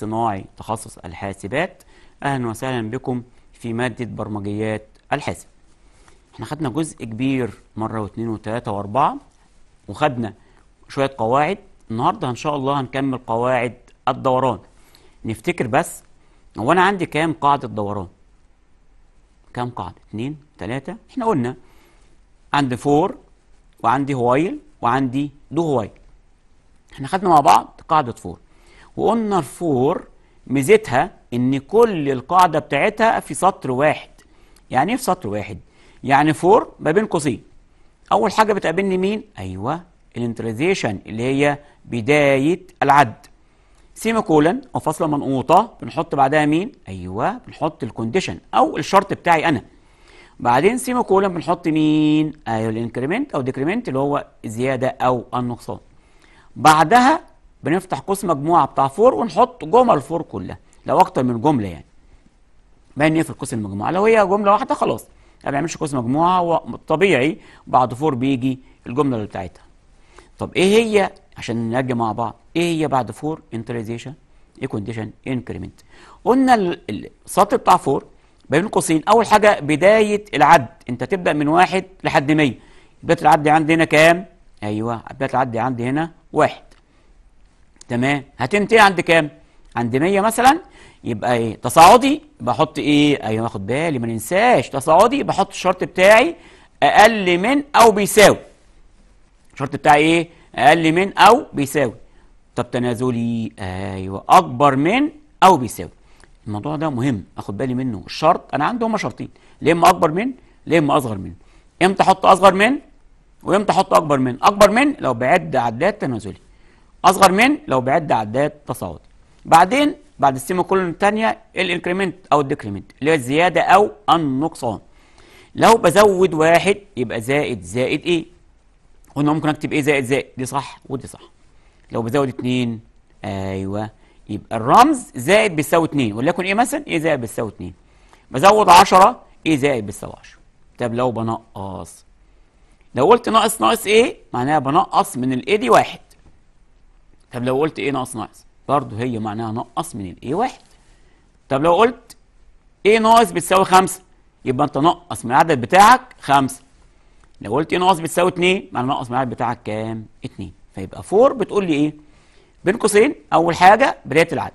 صناعي تخصص الحاسبات اهلا وسهلا بكم في ماده برمجيات الحاسب احنا خدنا جزء كبير مره واثنين وثلاثه واربعه وخدنا شويه قواعد النهارده ان شاء الله هنكمل قواعد الدوران نفتكر بس هو انا عندي كام قاعده دوران كام قاعده اثنين ثلاثه احنا قلنا عندي فور وعندي هوايل وعندي دو هوايل احنا خدنا مع بعض قاعده فور وقلنا الفور ميزتها ان كل القاعدة بتاعتها في سطر واحد يعني ايه في سطر واحد يعني فور ما بين قوسين اول حاجة بتقابلني مين ايوه الانتريزيشن اللي هي بداية العد سيما كولن او فاصلة منقوطة بنحط بعدها مين ايوه بنحط الكونديشن او الشرط بتاعي انا بعدين سيما كولن بنحط مين ايوه الانكريمنت او ديكريمنت اللي هو الزيادة او النقصان بعدها بنفتح قوس مجموعه بتاع فور ونحط جمل فور كلها لو اكتر من جمله يعني بقى نقفل قوس المجموعه لو هي جمله واحده خلاص ما بيعملش بنعملش قوس مجموعه هو طبيعي بعد فور بيجي الجمله اللي بتاعتها طب ايه هي عشان نرجع مع بعض ايه هي بعد فور انتريزيشن ايه كونديشن انكريمنت قلنا السطر بتاع فور بين قوسين اول حاجه بدايه العد انت تبدا من واحد لحد 100 بدايه العد عندي هنا كام ايوه بدايه العد عندي هنا واحد تمام هتنتهي عند كام عند 100 مثلا يبقى ايه تصاعدي بحط ايه ايوه واخد بالي ما ننساش تصاعدي بحط الشرط بتاعي اقل من او بيساوي الشرط بتاعي ايه اقل من او بيساوي طب تنازلي ايوه اكبر من او بيساوي الموضوع ده مهم اخد بالي منه الشرط انا عندي هما شرطين يا اما اكبر من يا اما اصغر من امتى احط اصغر من وامتى احط اكبر من اكبر من لو بعد عداد تنازلي اصغر من لو بعد عداد تصاعد بعدين بعد السيمي كولون الثانيه الانكريمنت او الديكريمنت اللي هي الزياده او النقصان لو بزود واحد يبقى زائد زائد ايه قلنا ممكن اكتب ايه زائد زائد دي صح ودي صح لو بزود اتنين ايوه يبقى الرمز زائد بيساوي اتنين وليكن ايه مثلا ايه زائد بيساوي اتنين بزود عشرة ايه زائد بيساوي عشرة طب لو بنقص لو قلت ناقص ناقص ايه معناها بنقص من الايه دي واحد طب لو قلت ايه ناقص ناقص برضه هي معناها نقص من الاي واحد طب لو قلت ايه ناقص بتساوي خمسة يبقى انت نقص من العدد بتاعك خمسة لو قلت ايه ناقص بتساوي اتنين معناها نقص من العدد بتاعك كام اتنين فيبقى فور بتقول لي ايه بين قوسين اول حاجة بداية العد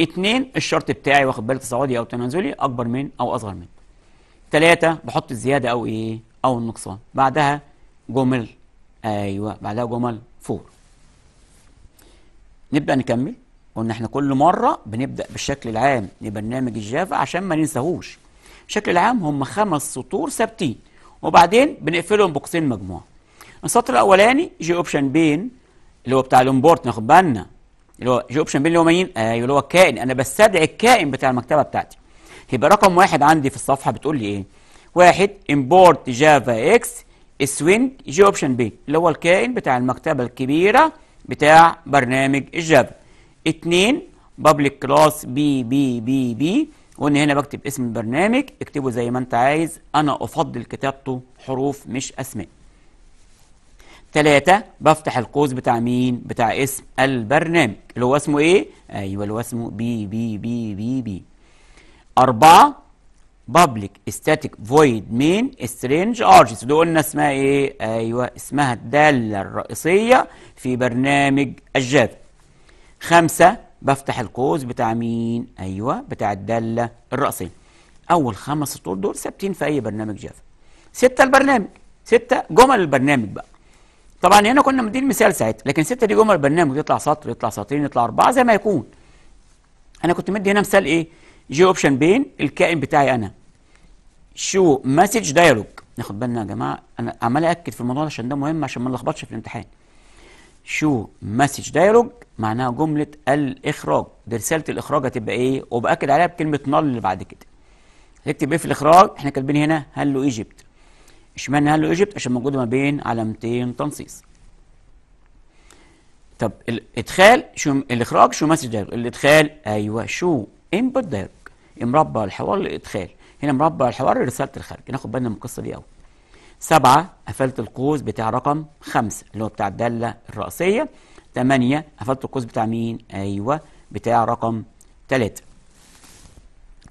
اتنين الشرط بتاعي واخد بالك تصاعدي او تنازلي اكبر من او اصغر من تلاتة بحط الزيادة او ايه او النقصان بعدها جمل ايوه بعدها جمل فور نبدأ نكمل قلنا احنا كل مرة بنبدأ بالشكل العام لبرنامج الجافا عشان ما ننساهوش الشكل العام هم خمس سطور ثابتين وبعدين بنقفلهم بقوسين مجموعة السطر الأولاني جي أوبشن بين اللي هو بتاع الامبورت ناخد بالنا اللي هو جي أوبشن بين اللي هو مين؟ أيوه اللي هو الكائن أنا بستدعي الكائن بتاع المكتبة بتاعتي يبقى رقم واحد عندي في الصفحة بتقول لي إيه؟ واحد امبورت جافا إكس سوينج جي أوبشن بين اللي هو الكائن بتاع المكتبة الكبيرة بتاع برنامج الجافا اتنين بابليك كلاس بي بي بي بي وان هنا بكتب اسم البرنامج اكتبه زي ما انت عايز انا افضل كتابته حروف مش اسماء تلاتة بفتح القوس بتاع مين بتاع اسم البرنامج اللي هو اسمه ايه ايوه اللي هو اسمه بي بي بي بي بي أربعة public static void main strange arches دي قلنا اسمها ايه ايوه اسمها الداله الرئيسيه في برنامج الجافا خمسة بفتح القوس بتاع مين ايوه بتاع الداله الرئيسيه اول خمس سطور دول ثابتين في اي برنامج جافا ستة البرنامج ستة جمل البرنامج بقى طبعا هنا كنا مدين مثال ساعتها لكن ستة دي جمل البرنامج يطلع سطر يطلع سطرين يطلع أربعة زي ما يكون أنا كنت مدي هنا مثال إيه جي اوبشن بين الكائن بتاعي انا شو مسج دايلوج ناخد بالنا يا جماعه انا عمال اكد في الموضوع ده عشان ده مهم عشان ما نلخبطش في الامتحان شو مسج دايلوج معناها جمله الاخراج دي رساله الاخراج هتبقى ايه وباكد عليها بكلمه نال اللي بعد كده هتكتب ايه في الاخراج احنا كاتبين هنا هلو ايجيبت اشمعنى هلو ايجيبت عشان موجوده ما بين علامتين تنصيص طب الادخال شو الاخراج شو مسج دايلوج الادخال ايوه شو انبوت دايرج مربع الحوار للادخال هنا مربع الحوار لرساله الخارج ناخد بالنا من القصه دي قوي سبعة قفلت القوس بتاع رقم خمسة اللي هو بتاع الدالة الرأسية تمانية قفلت القوس بتاع مين؟ أيوة بتاع رقم تلاتة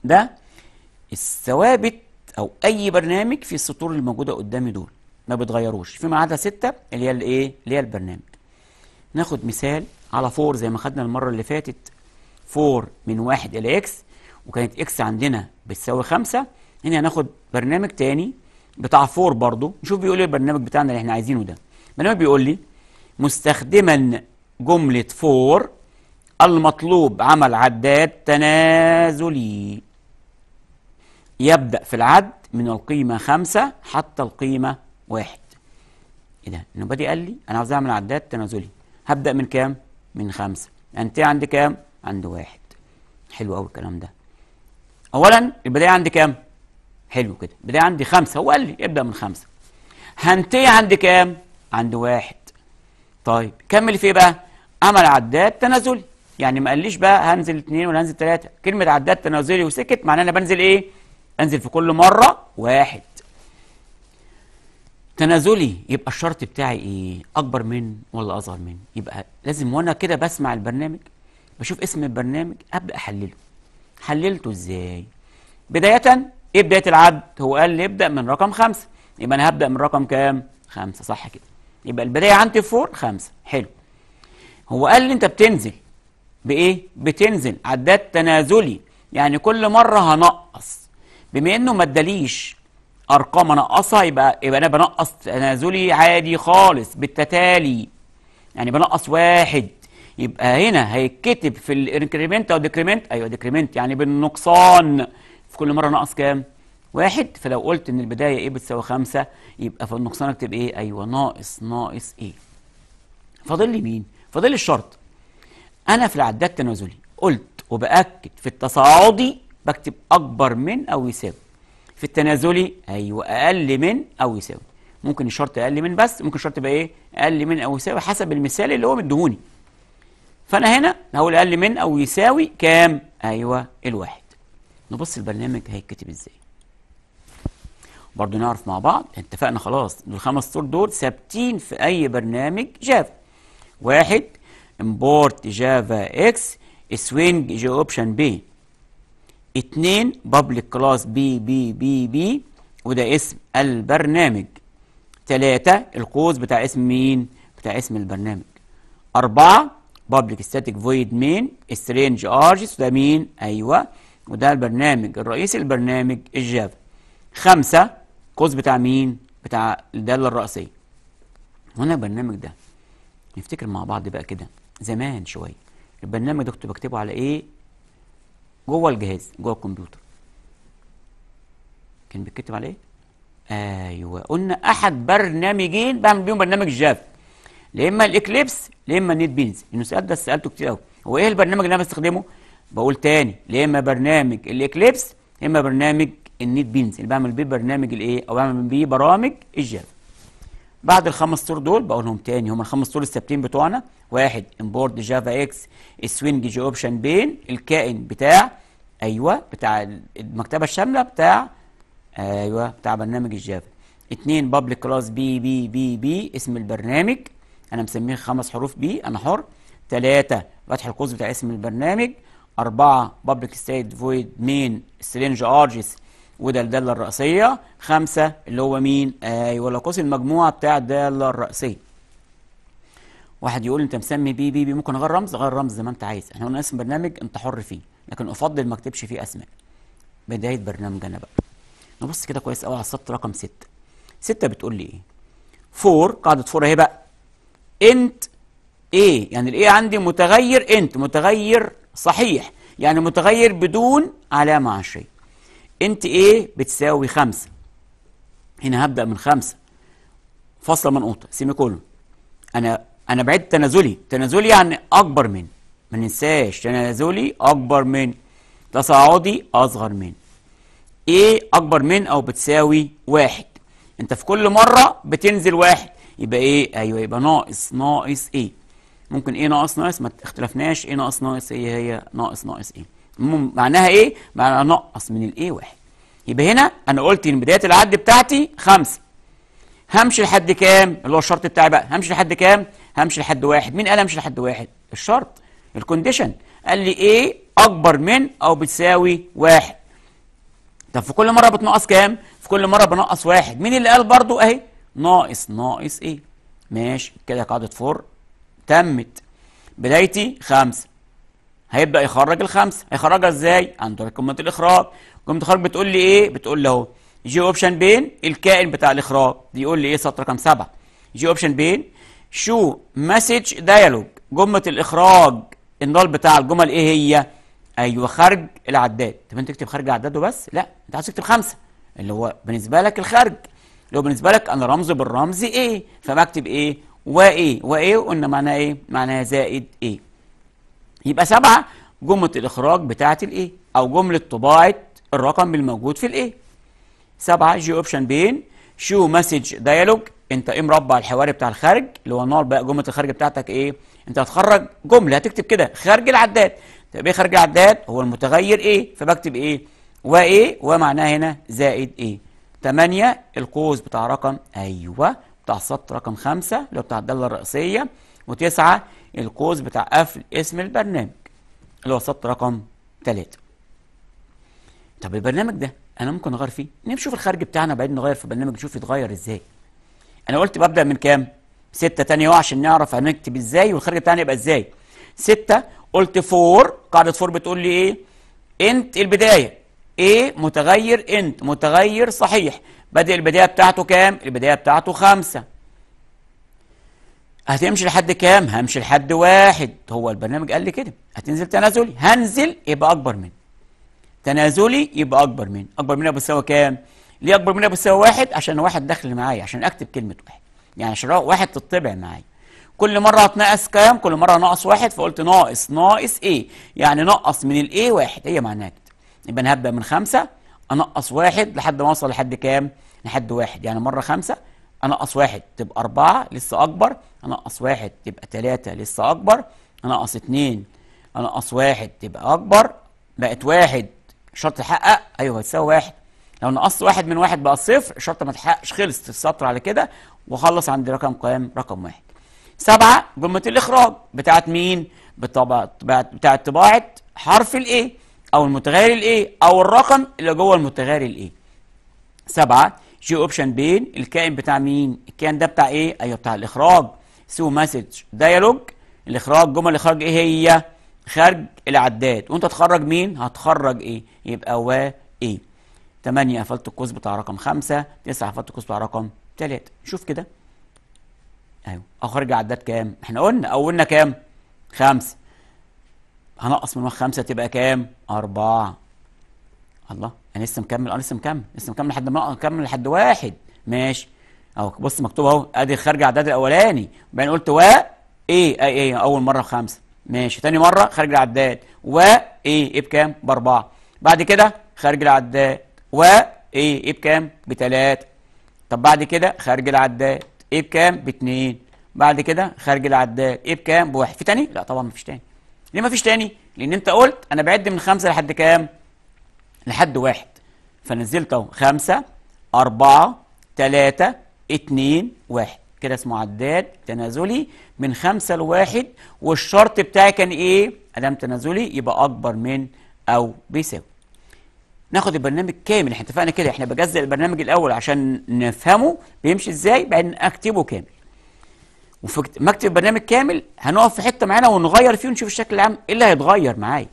ده الثوابت أو أي برنامج في السطور اللي موجودة قدامي دول ما بتغيروش فيما عدا ستة اللي هي الإيه؟ اللي هي البرنامج ناخد مثال على فور زي ما خدنا المرة اللي فاتت 4 من 1 إلى إكس وكانت إكس عندنا بتساوي 5 هنا هناخد برنامج تاني بتاع 4 برضه نشوف بيقول لي إيه البرنامج بتاعنا اللي إحنا عايزينه ده البرنامج بيقول لي مستخدما جملة 4 المطلوب عمل عداد تنازلي يبدأ في العد من القيمة 5 حتى القيمة 1 إيه ده؟ نوبادي قال لي أنا عاوز أعمل عداد تنازلي هبدأ من كام؟ من 5 يعني أنت عندي كام؟ عند واحد حلو قوي الكلام ده اولا البدايه عندي كام حلو كده البدايه عندي خمسة هو قال لي ابدا من خمسة هنتي عند كام عند واحد طيب كمل في بقى عمل عداد تنازلي يعني ما قاليش بقى هنزل اثنين ولا هنزل ثلاثة كلمة عداد تنازلي وسكت معناه انا بنزل ايه انزل في كل مرة واحد تنازلي يبقى الشرط بتاعي ايه اكبر من ولا اصغر من يبقى لازم وانا كده بسمع البرنامج بشوف اسم البرنامج ابدا احلله حللته ازاي بدايه ايه بدايه العد هو قال لي ابدا من رقم خمسة يبقى انا هبدا من رقم كام خمسة صح كده يبقى البدايه عندي فور خمسة حلو هو قال لي انت بتنزل بايه بتنزل عداد تنازلي يعني كل مره هنقص بما انه ما اداليش ارقام انقصها يبقى يبقى انا بنقص تنازلي عادي خالص بالتتالي يعني بنقص واحد يبقى هنا هيتكتب في الانكريمنت او ديكريمنت ايوه ديكريمنت يعني بالنقصان في كل مره ناقص كام؟ واحد فلو قلت ان البدايه ايه بتساوي خمسه يبقى في النقصان اكتب ايه؟ ايوه ناقص ناقص ايه؟ فاضل لي مين؟ فاضل لي الشرط انا في العداد التنازلي قلت وباكد في التصاعدي بكتب اكبر من او يساوي في التنازلي ايوه اقل من او يساوي ممكن الشرط اقل من بس ممكن الشرط يبقى ايه؟ اقل من او يساوي حسب المثال اللي هو مديهوني فأنا هنا هقول أقل من أو يساوي كام؟ أيوة الواحد نبص البرنامج هيتكتب إزاي برضو نعرف مع بعض اتفقنا خلاص الخمس سطور دول ثابتين في أي برنامج جافا واحد امبورت جافا اكس سوينج جي اوبشن بي اتنين بابليك كلاس بي بي بي بي وده اسم البرنامج تلاتة القوس بتاع اسم مين؟ بتاع اسم البرنامج أربعة بابليك ستاتيك فويد مين سترينج ارجس ده مين ايوه وده البرنامج الرئيسي البرنامج الجافا خمسة قوس بتاع مين بتاع الداله الرئيسيه هنا البرنامج ده نفتكر مع بعض بقى كده زمان شويه البرنامج ده كنت بكتبه على ايه جوه الجهاز جوه الكمبيوتر كان بيتكتب على ايه ايوه قلنا احد برنامجين بعمل بيهم برنامج جافا لا اما الاكليبس لا اما النيت بينز السؤال ده سالته كتير قوي هو ايه البرنامج اللي انا بستخدمه بقول تاني لا اما برنامج الاكليبس اما برنامج النيت بينز اللي بعمل بيه برنامج الايه او بعمل بيه برامج الجافا بعد الخمس طور دول بقولهم تاني هم الخمس طور الثابتين بتوعنا واحد امبورد جافا اكس السوينج جي اوبشن بين الكائن بتاع ايوه بتاع المكتبه الشامله بتاع ايوه بتاع برنامج الجافا اتنين بابليك كلاس بي بي بي بي اسم البرنامج انا مسميه خمس حروف بي انا حر ثلاثة فتح القوس بتاع اسم البرنامج أربعة بابليك ستيت فويد مين سترينج أرجس وده الدالة الرئيسية خمسة اللي هو مين أيوة ولا قوس المجموعة بتاع الدالة الرئيسية واحد يقول انت مسمي بي بي بي ممكن اغير رمز غير رمز زي ما انت عايز احنا قلنا اسم برنامج انت حر فيه لكن افضل ما اكتبش فيه اسماء بدايه برنامج انا بقى نبص كده كويس قوي على السطر رقم 6 6 بتقول لي ايه 4 قاعده 4 اهي بقى انت ايه يعني الايه عندي متغير انت متغير صحيح يعني متغير بدون علامة عشرية انت ايه بتساوي خمسة هنا هبدأ من خمسة فاصلة منقوطة سيمي كولون انا انا بعدت تنازلي تنازلي يعني اكبر من ما ننساش تنازلي اكبر من تصاعدي اصغر من ايه اكبر من او بتساوي واحد انت في كل مرة بتنزل واحد يبقى ايه ايوه يبقى ناقص ناقص ايه ممكن ايه ناقص ناقص ما اختلفناش ايه ناقص ناقص ايه هي ناقص ناقص ايه معناها ايه معناها نقص من الايه واحد يبقى هنا انا قلت ان بدايه العد بتاعتي خمسة همشي لحد كام اللي هو الشرط بتاعي بقى همشي لحد كام همشي لحد واحد مين قال همشي لحد واحد الشرط الكونديشن قال لي ايه اكبر من او بتساوي واحد طب في كل مره بتنقص كام في كل مره بنقص واحد مين اللي قال برضو اهي ناقص ناقص ايه ماشي كده قاعدة فور تمت بدايتي خمسة هيبدأ يخرج الخمسة هيخرجها ازاي عنده قمة الإخراج قمة الإخراج بتقول لي ايه بتقول لي اهو جي اوبشن بين الكائن بتاع الإخراج بيقول لي ايه سطر رقم سبعة جي اوبشن بين شو مسج ديالوج قمة الإخراج النال بتاع الجمل ايه هي ايوه خارج العداد طب انت تكتب خارج العداد وبس لا انت عايز تكتب خمسة اللي هو بالنسبة لك الخارج لو بالنسبه لك انا رمز بالرمز ايه فبكتب ايه وايه وايه قلنا معناها ايه معناها زائد ايه يبقى سبعه جمله الاخراج بتاعه الايه او جمله طباعه الرقم الموجود في الايه سبعه جي اوبشن بين شو مسج ديالوج انت ايه مربع الحواري بتاع الخارج اللي هو نوع بقى جمله الخارج بتاعتك ايه انت هتخرج جمله هتكتب كده خارج العداد طب ايه خارج العداد هو المتغير ايه فبكتب ايه وايه ومعناه هنا زائد ايه 8 القوس بتاع رقم ايوه بتاع السطر رقم 5 اللي هو بتاع الداله الرئيسيه و9 القوس بتاع قفل اسم البرنامج اللي هو السطر رقم 3 طب البرنامج ده انا ممكن اغير فيه نشوف الخارج بتاعنا بعدين نغير في البرنامج نشوف يتغير ازاي انا قلت ببدا من كام 6 ثانيه اهو عشان نعرف هنكتب ازاي والخارج بتاعنا يبقى ازاي 6 قلت 4 قاعده 4 بتقول لي ايه انت البدايه A متغير إنت متغير صحيح بدأ البداية بتاعته كام؟ البداية بتاعته خمسة هتمشي لحد كام؟ همشي لحد واحد هو البرنامج قال لي كده هتنزل تنازلي هنزل يبقى أكبر من تنازلي يبقى أكبر من أكبر من بتساوي كام؟ ليه أكبر من بتساوي واحد؟ عشان واحد داخل معايا عشان أكتب كلمة واحد يعني عشان واحد تطبع معايا كل مرة هتنقص كام؟ كل مرة ناقص واحد فقلت ناقص ناقص ايه؟ يعني نقص من الايه واحد هي معناها يبقى انا هبدا من خمسه انقص واحد لحد ما اوصل لحد كام؟ لحد واحد يعني مره خمسه انقص واحد تبقى اربعه لسه اكبر انقص واحد تبقى ثلاثه لسه اكبر انقص اثنين انقص واحد تبقى اكبر بقت واحد شرط تحقق ايوه هتساوي واحد لو نقصت واحد من واحد بقى صفر الشرط ما تحققش خلصت السطر على كده وخلص عند رقم كام؟ رقم واحد. سبعه جمله الاخراج بتاعت مين؟ بتاعت بتاعت طباعه حرف الايه او المتغير الايه او الرقم اللي جوه المتغير الايه سبعة جي اوبشن بين الكائن بتاع مين الكائن ده بتاع ايه ايوه بتاع الاخراج سو مسج دايالوج الاخراج جمل الاخراج ايه هي خارج العداد وانت تخرج مين هتخرج ايه يبقى و ايه 8 قفلت القوس بتاع رقم 5 9 قفلت القوس بتاع رقم 3 شوف كده ايوه او خارج العداد كام احنا قلنا اولنا كام 5 هنقص من 5 تبقى كام أربعة الله أنا يعني لسه مكمل أنا آه، لسه مكمل لسه مكمل لحد ما أكمل لحد واحد ماشي أهو بص مكتوب أهو أدي خارج العداد الأولاني وبعدين قلت و إيه أي إيه أول مرة خمسة ماشي تاني مرة خارج العداد و إيه إيه بكام؟ بأربعة بعد كده خارج العداد و إيه إيه بكام؟ بتلاتة طب بعد كده خارج العداد إيه بكام؟ باتنين بعد كده خارج العداد إيه بكام؟ بواحد في تاني؟ لا طبعا مفيش تاني ليه مفيش تاني؟ لان انت قلت انا بعد من خمسه لحد كام لحد واحد فنزلت اهو خمسه اربعه تلاته اتنين واحد كده اسمه عداد تنازلي من خمسه لواحد والشرط بتاعي كان ايه ادام تنازلي يبقى اكبر من او بيساوي ناخد البرنامج كامل احنا اتفقنا كده احنا بجزء البرنامج الاول عشان نفهمه بيمشي ازاي بعدين اكتبه كامل وفي مكتب برنامج كامل هنقف في حته معانا ونغير فيه ونشوف الشكل العام ايه اللي هيتغير معايا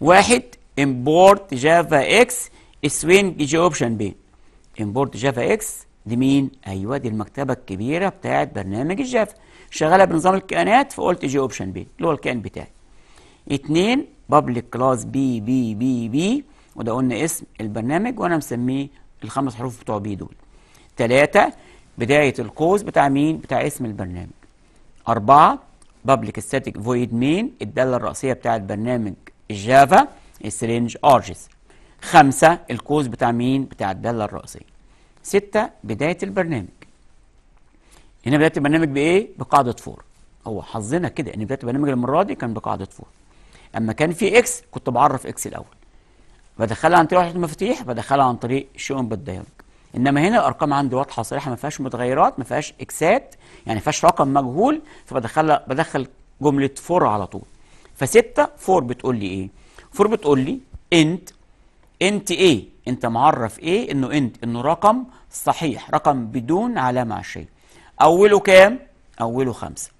واحد امبورت جافا اكس سوينج جي اوبشن بين امبورت جافا اكس دي مين ايوه دي المكتبه الكبيره بتاعت برنامج الجافا شغاله بنظام الكائنات فقلت جي اوبشن بين اللي هو الكائن بتاعي اثنين بابليك كلاس بي بي بي بي وده قلنا اسم البرنامج وانا مسميه الخمس حروف بتوع بي دول ثلاثه بداية القوس بتاع مين؟ بتاع اسم البرنامج. أربعة بابليك ستاتيك فويد مين الدالة الرئيسية بتاعة برنامج الجافا السرنج أرجس. خمسة القوس بتاع مين؟ بتاع الدالة الرئيسية. ستة بداية البرنامج. هنا بداية البرنامج بإيه؟ بقاعدة فور. هو حظنا كده إن بداية البرنامج المرة دي كان بقاعدة فور. أما كان في إكس كنت بعرف إكس الأول. بدخلها عن طريق وحدة المفاتيح بدخلها عن طريق شؤون بالدايرة. انما هنا الارقام عندي واضحه صريحه ما فيهاش متغيرات ما فيهاش اكسات يعني ما فيهاش رقم مجهول فبدخل بدخل جمله فور على طول فستة فور بتقول لي ايه فور بتقول لي انت انت ايه انت معرف ايه انه انت انه رقم صحيح رقم بدون علامه عشريه اوله كام اوله خمسة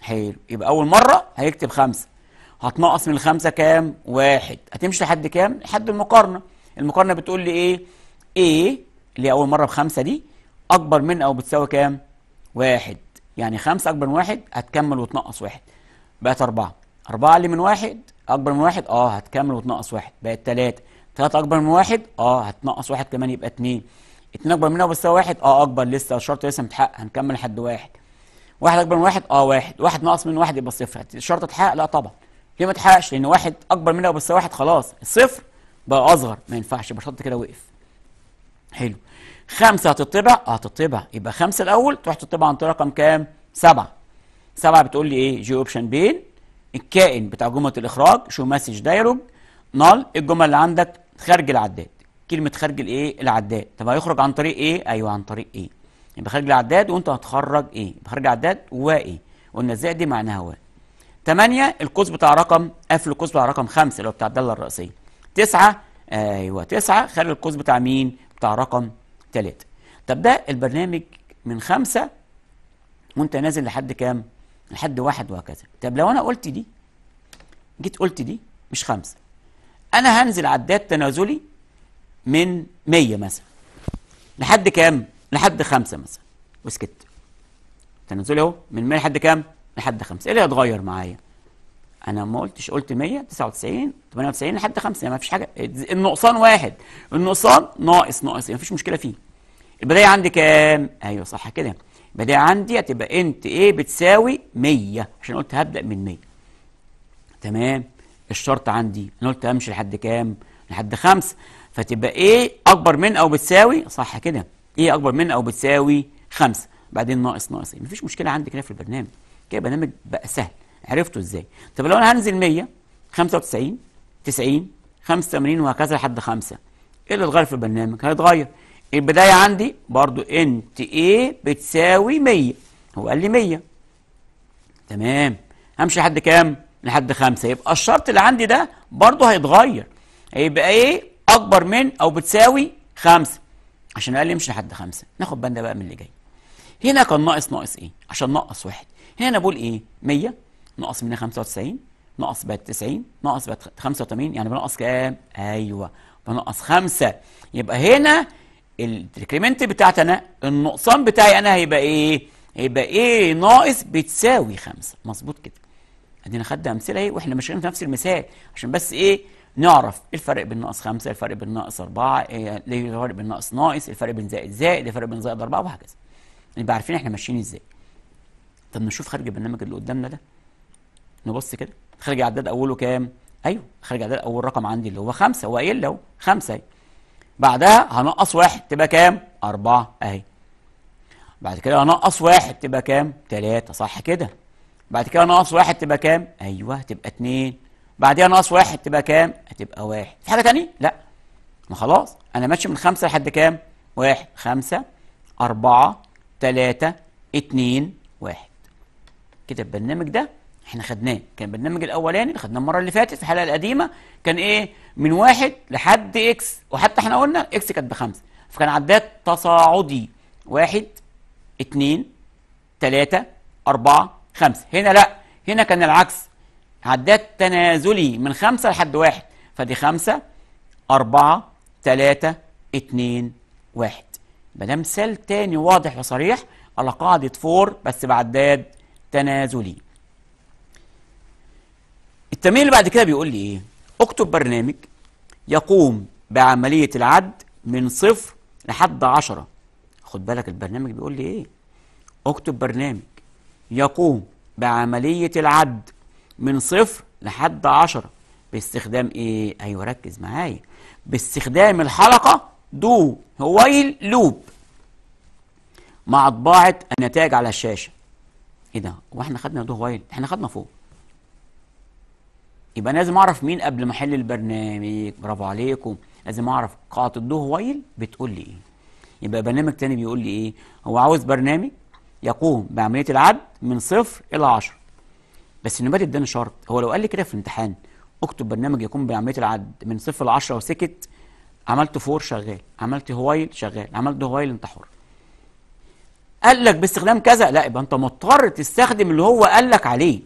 حلو يبقى اول مره هيكتب خمسة هتنقص من الخمسة كام واحد هتمشي لحد كام لحد المقارنه المقارنه بتقول لي ايه ايه اللي هي أول مرة بخمسة دي أكبر من أو بتساوي كام؟ واحد يعني خمسة أكبر من واحد هتكمل وتنقص واحد بقت أربعة أربعة اللي من واحد أكبر من واحد أه هتكمل وتنقص واحد بقت ثلاثه ثلاثه أكبر من واحد أه هتنقص واحد كمان يبقى اثنين اثنين أكبر من او بتساوي واحد أه أكبر لسه الشرط لسه متحقق هنكمل لحد واحد واحد أكبر من واحد أه واحد واحد ناقص من واحد يبقى صفر الشرط اتحقق لا طبعا ليه ما اتحققش لأن واحد أكبر من او بتساوي واحد خلاص الصفر بقى أصغر ما ينفعش يبقى الشرط كده وقف حلو خمسة هتطبع آه، هتطبع يبقى خمسة الأول تروح تطبع عن رقم كام؟ سبعة سبعة بتقول لي إيه؟ جي أوبشن بين الكائن بتاع جملة الإخراج شو مسج دايروج نال الجمل اللي عندك خارج العداد كلمة خارج الإيه؟ العداد طب هيخرج عن طريق إيه؟ أيوه عن طريق إيه؟ يبقى خارج العداد وأنت هتخرج إيه؟ يبقى خارج العداد وإيه؟ قلنا زائد دي معناها و إيه. تمانية القوس بتاع رقم قفل القوس بتاع رقم خمسة اللي هو بتاع الدالة الرئيسية تسعة ايوه تسعة خارج القوس بتاع مين؟ بتاع رقم 3 طب ده البرنامج من خمسة وانت نازل لحد كام لحد واحد وهكذا طب لو انا قلت دي جيت قلت دي مش خمسة انا هنزل عداد تنازلي من 100 مثلا لحد كام لحد خمسة مثلا وسكت تنازلي اهو من 100 لحد كام لحد خمسة ايه اللي هيتغير معايا انا ما قلتش قلت 100 99 98 لحد 5 يعني ما فيش حاجه النقصان واحد النقصان ناقص ناقص ما فيش مشكله فيه البدايه عندي كام ايوه صح كده البدايه عندي هتبقى انت ايه بتساوي 100 عشان قلت هبدا من 100 تمام الشرط عندي انا قلت امشي لحد كام لحد 5 فتبقى ايه اكبر من او بتساوي صح كده ايه اكبر من او بتساوي 5 بعدين ناقص ناقص ما مفيش مشكله عندي كده في البرنامج كده برنامج بقى سهل عرفته ازاي طب لو انا هنزل 100 95 90 85 وهكذا لحد 5 ايه اللي اتغير في البرنامج هيتغير البدايه عندي برضو ان تي ايه بتساوي 100 هو قال لي 100 تمام همشي لحد كام لحد 5 يبقى الشرط اللي عندي ده برضو هيتغير هيبقى ايه اكبر من او بتساوي 5 عشان قال لي امشي لحد 5 ناخد بالنا بقى من اللي جاي هنا كان ناقص ناقص ايه عشان نقص واحد هنا بقول ايه 100 نقص منها 95 نقص بقت 90 نقص بقت 85 يعني بنقص كام؟ ايوه بنقص 5 يبقى هنا الديكريمنت بتاعتي انا النقصان بتاعي انا هيبقى ايه؟ هيبقى ايه ناقص بتساوي 5 مظبوط كده ادينا خدنا امثله اهي واحنا ماشيين في نفس المثال عشان بس ايه نعرف الفرق بين ناقص 5 الفرق بين ناقص 4 ايه الفرق بين ناقص ناقص الفرق بين زائد زائد الفرق بين زائد 4 وهكذا نبقى عارفين احنا ماشيين ازاي طب نشوف خارج البرنامج اللي قدامنا ده نبص كده خارج عداد اوله كام ايوه خارج عداد اول رقم عندي اللي هو خمسة هو قايل له خمسة بعدها هنقص واحد تبقى كام أربعة أهي بعد كده هنقص واحد تبقى كام تلاتة صح كده بعد كده ناقص واحد تبقى كام ايوه تبقى اتنين بعديها ناقص واحد تبقى كام هتبقى واحد في حاجه تانية لا ما خلاص انا ماشي من خمسة لحد كام واحد خمسة أربعة تلاتة اتنين واحد كده البرنامج ده احنا خدناه كان البرنامج الاولاني اللي خدناه المره اللي فاتت في الحلقه القديمه كان ايه من واحد لحد اكس وحتى احنا قلنا اكس كانت بخمسه فكان عداد تصاعدي واحد اتنين تلاته اربعه خمسه هنا لا هنا كان العكس عداد تنازلي من خمسه لحد واحد فدي خمسه اربعه تلاته اتنين واحد يبقى ده مثال تاني واضح وصريح على قاعده فور بس بعداد تنازلي التمرين اللي بعد كده بيقول لي ايه اكتب برنامج يقوم بعملية العد من صفر لحد عشرة خد بالك البرنامج بيقول لي ايه اكتب برنامج يقوم بعملية العد من صفر لحد عشرة باستخدام ايه ايوه ركز معايا باستخدام الحلقة دو هويل لوب مع طباعة النتائج على الشاشة ايه ده واحنا خدنا دو هويل احنا خدنا فوق يبقى انا لازم اعرف مين قبل ما احل البرنامج برافو عليكم لازم اعرف قاعه الضوء وايل بتقول لي ايه يبقى برنامج تاني بيقول لي ايه هو عاوز برنامج يقوم بعمليه العد من صفر الى 10 بس انه ما اداني شرط هو لو قال لي كده في الامتحان اكتب برنامج يقوم بعمليه العد من صفر ل 10 وسكت عملت فور شغال عملت هوايل شغال عملت هوايل انت حر قال لك باستخدام كذا لا يبقى انت مضطر تستخدم اللي هو قال لك عليه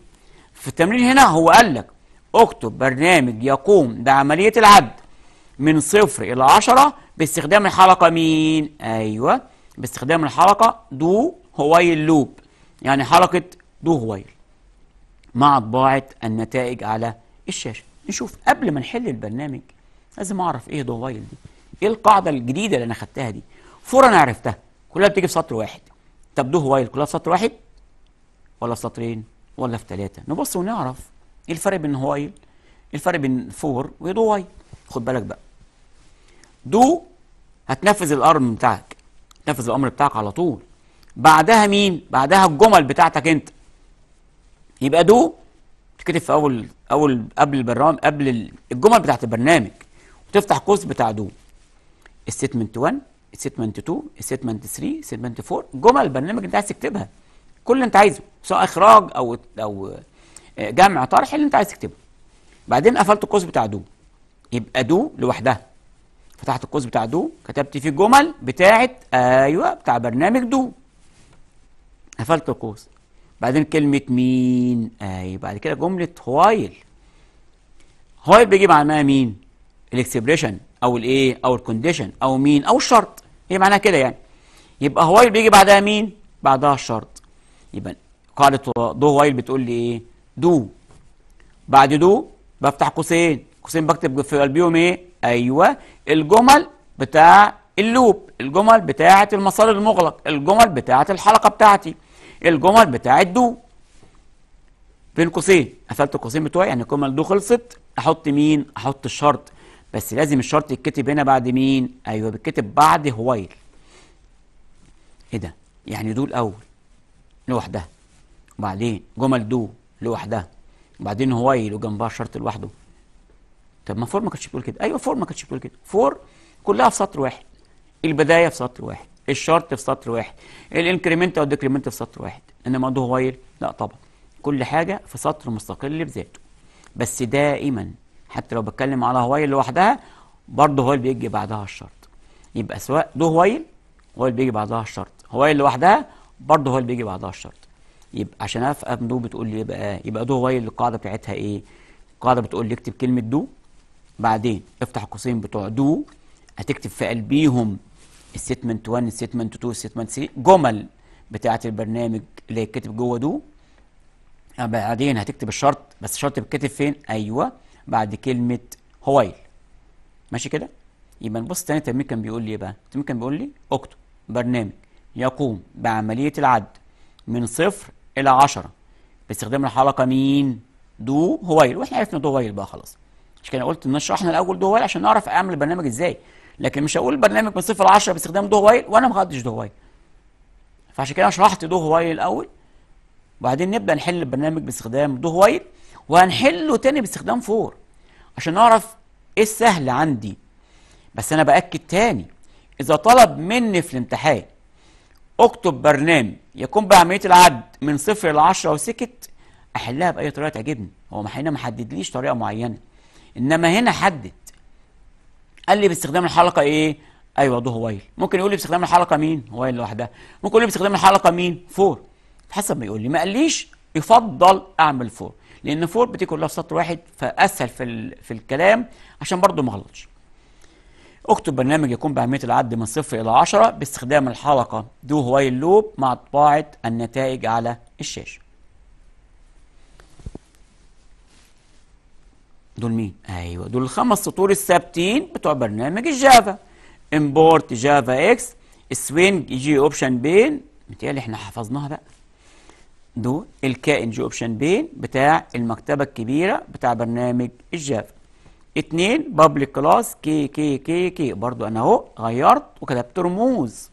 في التمرين هنا هو قال لك اكتب برنامج يقوم بعملية العد من صفر إلى عشرة باستخدام الحلقة مين؟ أيوة باستخدام الحلقة دو هويل لوب يعني حلقة دو هويل مع طباعة النتائج على الشاشة نشوف قبل ما نحل البرنامج لازم أعرف إيه دو هويل دي إيه القاعدة الجديدة اللي أنا خدتها دي فورا أنا عرفتها كلها بتيجي في سطر واحد طب دو هويل كلها في سطر واحد ولا في سطرين ولا في ثلاثة نبص ونعرف ايه الفرق بين هوايل الفرق بين فور ودو وايل خد بالك بقى دو هتنفذ الامر بتاعك تنفذ الامر بتاعك على طول بعدها مين بعدها الجمل بتاعتك انت يبقى دو تكتب في اول اول قبل البرنامج قبل الجمل بتاعت البرنامج وتفتح قوس بتاع دو الستمنت 1 الستمنت 2 الستمنت 3 الستمنت 4 جمل البرنامج انت عايز تكتبها كل اللي انت عايزه سواء اخراج او او جمع طرح اللي انت عايز تكتبه بعدين قفلت القوس بتاع دو يبقى دو لوحدها فتحت القوس بتاع دو كتبت فيه الجمل بتاعه ايوه بتاع برنامج دو قفلت القوس بعدين كلمة مين اي بعد كده جملة هوايل هوايل بيجي معناها مين الاكسبريشن او الايه او الكونديشن او مين او الشرط هي معناها كده يعني يبقى هوايل بيجي بعدها مين بعدها الشرط يبقى قاعدة دو هوايل بتقول لي ايه دو بعد دو بفتح قوسين قوسين بكتب في قلبيهم ايه ايوه الجمل بتاع اللوب الجمل بتاعه المسار المغلق الجمل بتاعه الحلقه بتاعتي الجمل بتاعه دو بين قوسين قفلت القوسين بتوعي يعني الجمل دو خلصت احط مين احط الشرط بس لازم الشرط يتكتب هنا بعد مين ايوه بيتكتب بعد هوايل ايه ده يعني دو الاول لوحدها وبعدين جمل دو لوحدها وبعدين هويل وجنبها شرط لوحده طب ما فور ما كانتش بتقول كده ايوه فور ما كانتش بتقول كده فور كلها في سطر واحد البدايه في سطر واحد الشرط في سطر واحد الانكريمنت او الديكريمنت في سطر واحد انما ده هويل لا طبعا كل حاجه في سطر مستقل بذاته بس دائما حتى لو بتكلم على هويل لوحدها برضه هويل بيجي بعدها الشرط يبقى سواء ده هويل هويل بيجي بعدها الشرط هويل لوحدها برضه هويل بيجي بعدها الشرط يبقى عشان افهم دو بتقول لي يبقى يبقى دو غايل القاعده بتاعتها ايه القاعده بتقول لي اكتب كلمه دو بعدين افتح القوسين بتوع دو هتكتب في قلبيهم الستمنت 1 الستمنت 2 الستمنت 3 جمل بتاعه البرنامج اللي هيتكتب جوه دو بعدين هتكتب الشرط بس الشرط بيتكتب فين ايوه بعد كلمه هوايل ماشي كده يبقى نبص تاني التنمير كان بيقول لي ايه بقى التنمير كان بيقول لي اكتب برنامج يقوم بعمليه العد من صفر إلى 10 باستخدام الحلقة مين؟ دو هويل واحنا عرفنا دو هويل بقى خلاص عشان كده قلت شرحنا الأول دو هويل عشان نعرف أعمل البرنامج إزاي لكن مش هقول برنامج من صفر ل 10 باستخدام دو هويل وأنا ما خدتش دو هويل فعشان كده شرحت دو هويل الأول وبعدين نبدأ نحل البرنامج باستخدام دو هويل وهنحله تاني باستخدام فور عشان نعرف إيه السهل عندي بس أنا بأكد تاني إذا طلب مني في الامتحان اكتب برنامج يقوم بعمليه العد من صفر ل 10 وسكت احلها باي طريقه تعجبني هو هنا ما حددليش طريقه معينه انما هنا حدد قال لي باستخدام الحلقه ايه ايوه ده هويل ممكن يقول لي باستخدام الحلقه مين هويل لوحدها ممكن يقول لي باستخدام الحلقه مين فور حسب ما يقول لي ما قاليش يفضل اعمل فور لان فور بتيجي كلها في سطر واحد فاسهل في في الكلام عشان برضه ما اغلطش اكتب برنامج يكون بأهمية العد من صفر إلى عشرة باستخدام الحلقة دو هواي لوب مع طباعة النتائج على الشاشة دول مين؟ أيوة دول الخمس سطور الثابتين بتوع برنامج الجافا امبورت جافا اكس سوينج جي اوبشن بين متهيألي احنا حفظناها بقى دول الكائن جي اوبشن بين بتاع المكتبة الكبيرة بتاع برنامج الجافا اتنين بابليك كلاس كي كي كي كي برضو انا اهو غيرت وكتبت رموز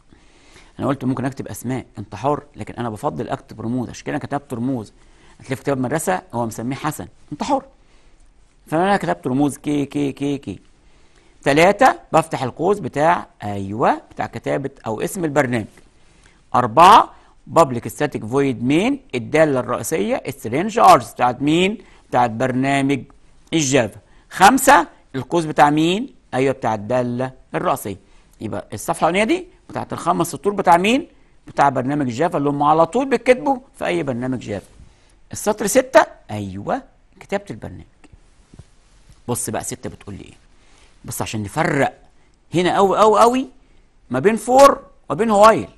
انا قلت ممكن اكتب اسماء انت حر لكن انا بفضل اكتب رموز عشان كده كتبت رموز هتلاقي في كتاب مدرسه هو مسميه حسن انت حر فانا كتبت رموز كي كي كي كي ثلاثة بفتح القوس بتاع ايوه بتاع كتابة او اسم البرنامج أربعة بابليك ستاتيك فويد مين الدالة الرئيسية السرينج ارز بتاعت مين بتاعت برنامج الجافا خمسة القوس بتاع مين ايوه بتاع الداله الراسيه يبقى الصفحه الاولانيه دي بتاعت الخمس سطور بتاع مين بتاع برنامج جافا اللي هم على طول بيتكتبوا في اي برنامج جافا السطر ستة ايوه كتابه البرنامج بص بقى ستة بتقول لي ايه بص عشان نفرق هنا قوي قوي قوي ما بين فور وبين هوايل.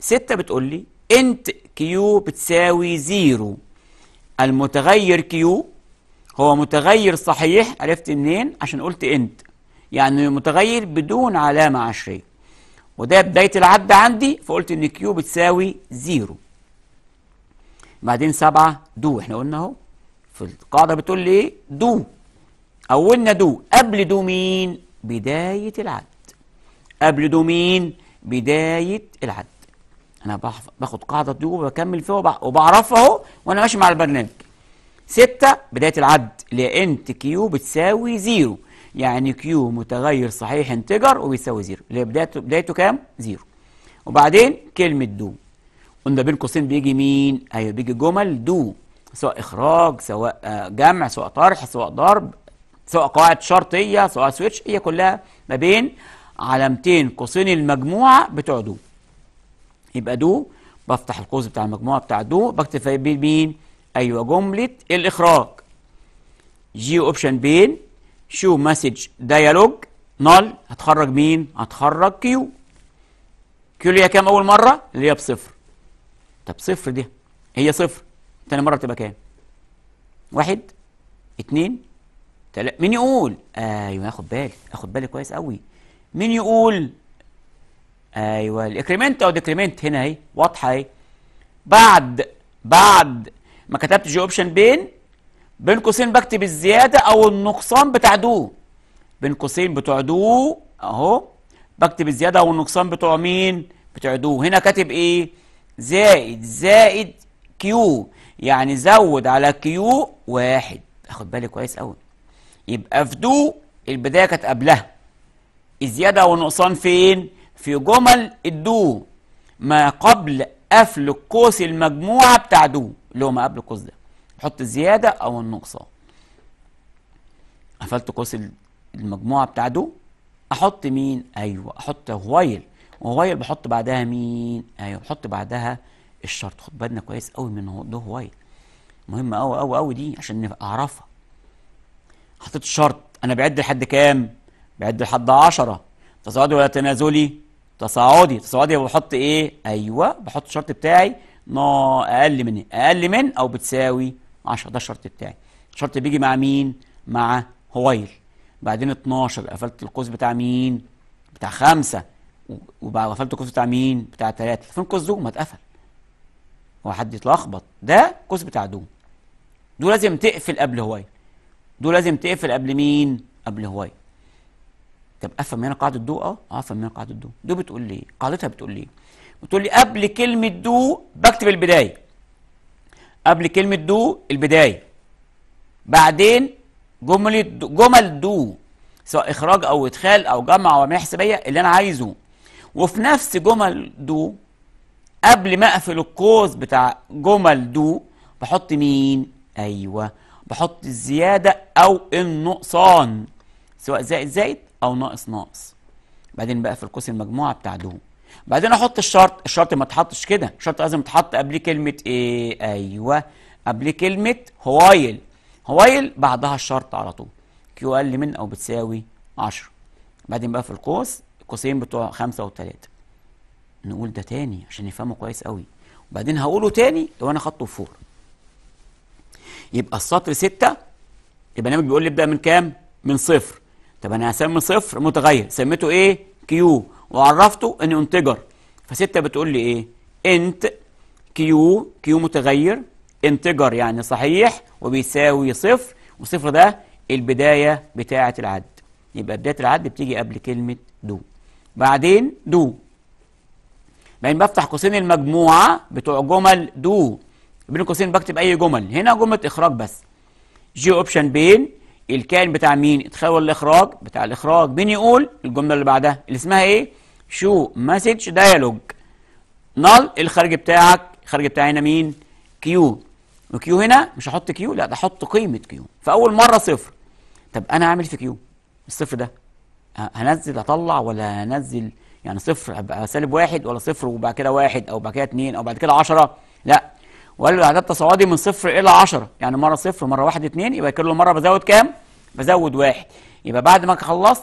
ستة بتقول لي انت كيو بتساوي زيرو المتغير كيو هو متغير صحيح عرفت منين عشان قلت انت يعني متغير بدون علامة عشرية وده بداية العد عندي فقلت ان كيو بتساوي زيرو بعدين سبعة دو احنا قلنا اهو في القاعدة بتقول لي ايه دو أولنا دو قبل دو مين بداية العد قبل دو مين بداية العد أنا باخد قاعدة دو وبكمل فيها وبعرفها أهو وأنا ماشي مع البرنامج 6 بداية العد اللي هي انت كيو بتساوي زيرو يعني كيو متغير صحيح انتجر وبيساوي زيرو اللي هي بدايته بدايته كام؟ زيرو وبعدين كلمة دو قلنا بين قوسين بيجي مين؟ ايوه بيجي جمل دو سواء اخراج سواء آه، جمع سواء طرح سواء ضرب سواء قواعد شرطية سواء سويتش هي كلها ما بين علامتين قوسين المجموعة بتوع دو يبقى دو بفتح القوس بتاع المجموعة بتاع دو بكتب فيه مين؟ أيوة جملة الإخراج جي أوبشن بين شو مسج ديالوج نال هتخرج مين؟ هتخرج كيو كيو اللي هي كام أول مرة؟ اللي هي بصفر طب صفر دي هي صفر تاني مرة بتبقى كام؟ واحد اتنين تلاتة مين يقول؟ أيوة آخد بالي آخد بالي كويس قوي مين يقول؟ أيوة الإكريمنت أو ديكريمنت هنا أهي واضحة أهي بعد بعد ما كتبتش جي اوبشن بين بين قوسين بكتب الزياده او النقصان بتاع دو بين قوسين بتوع دو اهو بكتب الزياده او النقصان بتوع مين بتوع دو هنا كاتب ايه زائد زائد كيو يعني زود على كيو واحد اخد بالي كويس قوي يبقى في دو البدايه كانت قبلها الزياده والنقصان فين في جمل الدو ما قبل قفل قوس المجموعه بتاع دو اللي هو ما قبل القوس ده حط الزياده او النقصان قفلت قوس المجموعه بتاع دو احط مين ايوه احط وايل وايل بحط بعدها مين ايوه بحط بعدها الشرط خد بالنا كويس قوي من دو وايل مهمه قوي قوي قوي دي عشان اعرفها حطيت الشرط انا بعد لحد كام بعد لحد 10 تصاعدي ولا تنازلي تصاعدي تصاعدي بحط ايه ايوه بحط الشرط بتاعي نا اقل من اقل من او بتساوي 10 ده الشرط بتاعي الشرط بيجي مع مين مع هويل بعدين 12 قفلت القوس بتاع مين بتاع 5 وبعد قفلت القوس بتاع مين بتاع 3 فين قوس دوم ما اتقفل هو حد يتلخبط ده قوس بتاع دوم دول لازم تقفل قبل هويل دول لازم تقفل قبل مين قبل هويل طب افهم هنا قاعده الضوء اه افهم هنا قاعده الضوء دي بتقول لي قاعدتها بتقول لي وتقول لي قبل كلمة دو بكتب البداية قبل كلمة دو البداية بعدين جملة دو جمل دو سواء إخراج أو إدخال أو جمع أو عملية حسابية اللي أنا عايزه وفي نفس جمل دو قبل ما أقفل القوس بتاع جمل دو بحط مين؟ أيوه بحط الزيادة أو النقصان سواء زائد زائد أو ناقص ناقص بعدين بقفل قوس المجموعة بتاع دو بعدين احط الشرط الشرط ما تحطش كده الشرط لازم يتحط قبل كلمه ايه ايوه قبل كلمه هوايل هوايل بعدها الشرط على طول كيو اقل من او بتساوي 10 بعدين بقى في القوس القوسين بتوع 5 و3 نقول ده تاني عشان نفهمه كويس قوي وبعدين هقوله تاني لو انا خدته فور يبقى السطر 6 البرنامج بيقول لي ابدا من كام من صفر طب انا هسمي صفر متغير سميته ايه كيو وعرفته انه انتجر فستة بتقول لي ايه انت كيو كيو متغير انتجر يعني صحيح وبيساوي صفر وصفر ده البداية بتاعة العد يبقى بداية العد بتيجي قبل كلمة دو بعدين دو بعدين بفتح قوسين المجموعة بتوع جمل دو بين قوسين بكتب أي جمل هنا جملة إخراج بس جي أوبشن بين الكائن بتاع مين؟ إدخال ولا إخراج؟ بتاع الإخراج مين تخيل ولا اخراج بتاع الجملة اللي بعدها اللي اسمها إيه؟ شو مسج دايلوج نال الخارج بتاعك الخارج بتاعي هنا مين كيو وكيو هنا مش هحط كيو لا ده احط قيمه كيو فاول مره صفر طب انا هعمل في كيو الصفر ده هنزل اطلع ولا هنزل يعني صفر ابقى سالب واحد ولا صفر وبعد كده واحد او بعد كده اثنين او بعد كده 10 لا وقال له الاعداد تصاعدي من صفر الى 10 يعني مره صفر مره واحد اثنين يبقى كل مره بزود كام؟ بزود واحد يبقى بعد ما خلصت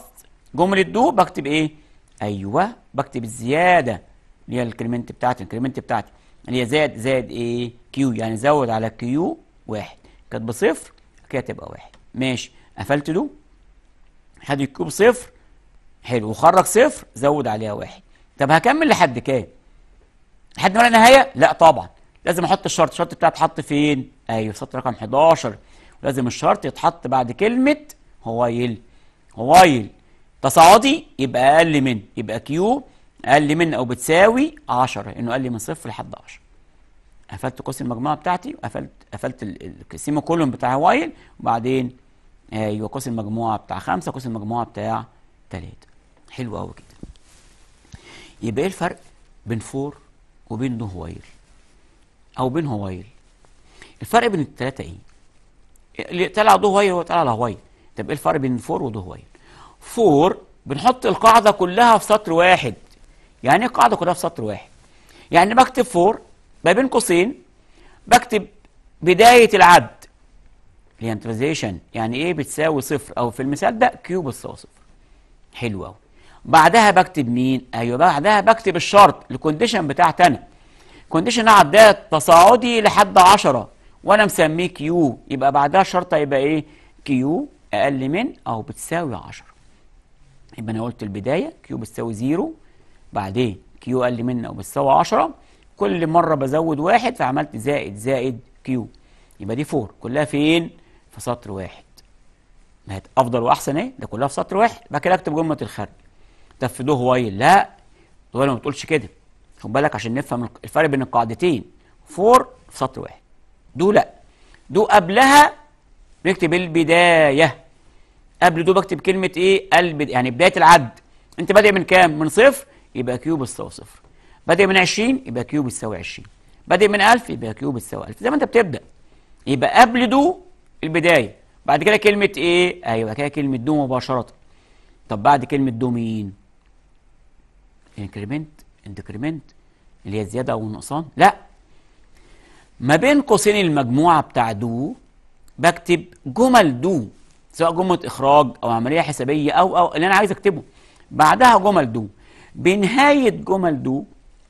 جمله دو بكتب ايه؟ ايوه بكتب الزياده اللي هي الكريمنت بتاعتي الكريمنت بتاعتي اللي هي زائد زائد ايه كيو يعني زود على كيو واحد كانت بصفر كده تبقى واحد ماشي قفلت دو خد الكيو بصفر حلو وخرج صفر زود عليها واحد طب هكمل لحد كام؟ لحد ما نهايه؟ لا طبعا لازم احط الشرط الشرط بتاعي اتحط فين؟ ايوه سطر رقم 11 ولازم الشرط يتحط بعد كلمه هوايل هوايل تصاعدي يبقى اقل من يبقى كيو اقل من او بتساوي 10 انه اقل من صفر لحد 10 قفلت قوس المجموعه بتاعتي وقفلت قفلت السيمو كولوم بتاع وايل وبعدين ايوه قوس المجموعه بتاع 5 قوس المجموعه بتاع 3 حلو قوي كده يبقى ايه الفرق بين فور وبين دو هوايل او بين هوايل الفرق بين الثلاثه ايه اللي طلع دو هوايل هو طلع هوايل طب ايه الفرق بين فور ودو هوايل فور بنحط القاعدة كلها في سطر واحد يعني ايه القاعدة كلها في سطر واحد يعني بكتب فور ما بين قوسين بكتب بداية العد الانترزيشن يعني ايه بتساوي صفر او في المثال ده كيو بتساوي صفر حلو بعدها بكتب مين ايوه بعدها بكتب الشرط الكونديشن بتاعتي انا كونديشن عداد تصاعدي لحد 10 وانا مسميه كيو يبقى بعدها الشرط هيبقى ايه كيو اقل من او بتساوي 10 يبقى انا قلت البدايه كيو بتساوي زيرو بعدين كيو اقل منها وبتساوي 10 كل مره بزود واحد فعملت زائد زائد كيو يبقى دي 4 كلها فين؟ في سطر واحد ما هي افضل واحسن ايه؟ ده كلها في سطر واحد بعد كده اكتب جمله الخارج طب في دو وايل لا دو ما بتقولش كده خد بالك عشان نفهم الفرق بين القاعدتين 4 في سطر واحد دو لا دو قبلها نكتب البدايه قبل دو بكتب كلمه ايه قلب يعني بدايه العد انت بادئ من كام من صفر يبقى كيو بيساوي صفر بادئ من 20 يبقى كيو بيساوي 20 بادئ من 1000 يبقى كيو بيساوي 1000 زي ما انت بتبدا يبقى قبل دو البدايه بعد كده كلمه ايه ايوه كده كلمه دو مباشره طب بعد كلمه دو مين انكريمنت اندكريمنت اللي هي الزياده او النقصان لا ما بين قوسين المجموعه بتاع دو بكتب جمل دو سواء جمله اخراج او عمليه حسابيه او او اللي انا عايز اكتبه بعدها جمل دو بنهايه جمل دو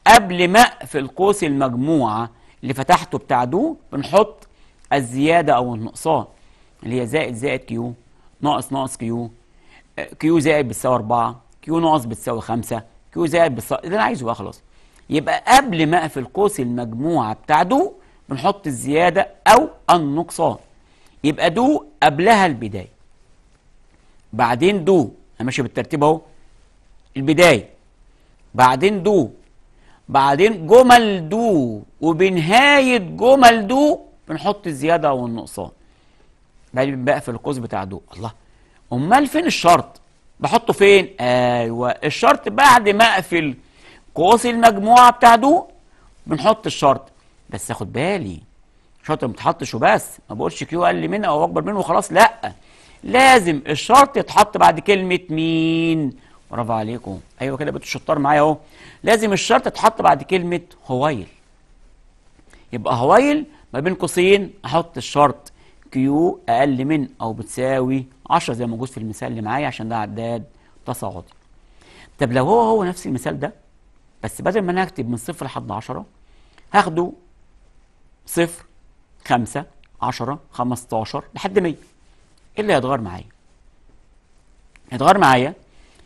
قبل ما في القوس المجموعه اللي فتحته بتاع دو بنحط الزياده او النقصان اللي هي زائد زائد كيو ناقص ناقص كيو آه، كيو زائد بتساوي 4 كيو ناقص بتساوي 5 كيو زائد بتساوي اللي انا عايزه بقى خلاص يبقى قبل ما في القوس المجموعه بتاع دو بنحط الزياده او النقصان يبقى دو قبلها البدايه بعدين دو انا ماشي بالترتيب اهو البدايه بعدين دو بعدين جمل دو وبنهايه جمل دو بنحط الزياده والنقصان ده بقى في القوس بتاع دو الله امال فين الشرط بحطه فين ايوه الشرط بعد ما اقفل قوس المجموعه بتاع دو بنحط الشرط بس اخد بالي الشرط ما بتحطش وبس ما بقولش كيو اقل منه او اكبر منه وخلاص لا لازم الشرط يتحط بعد كلمة مين برافو عليكم أيوة كده بنتوا شطار معايا أهو لازم الشرط يتحط بعد كلمة هويل يبقى هويل ما بين قوسين أحط الشرط كيو أقل من أو بتساوي 10 زي ما موجود في المثال اللي معايا عشان ده عداد تصاعدي طب لو هو هو نفس المثال ده بس بدل ما انا هكتب من صفر لحد 10 هاخده صفر خمسة عشرة خمستاشر لحد مية ايه اللي هيتغير معايا هيتغير معايا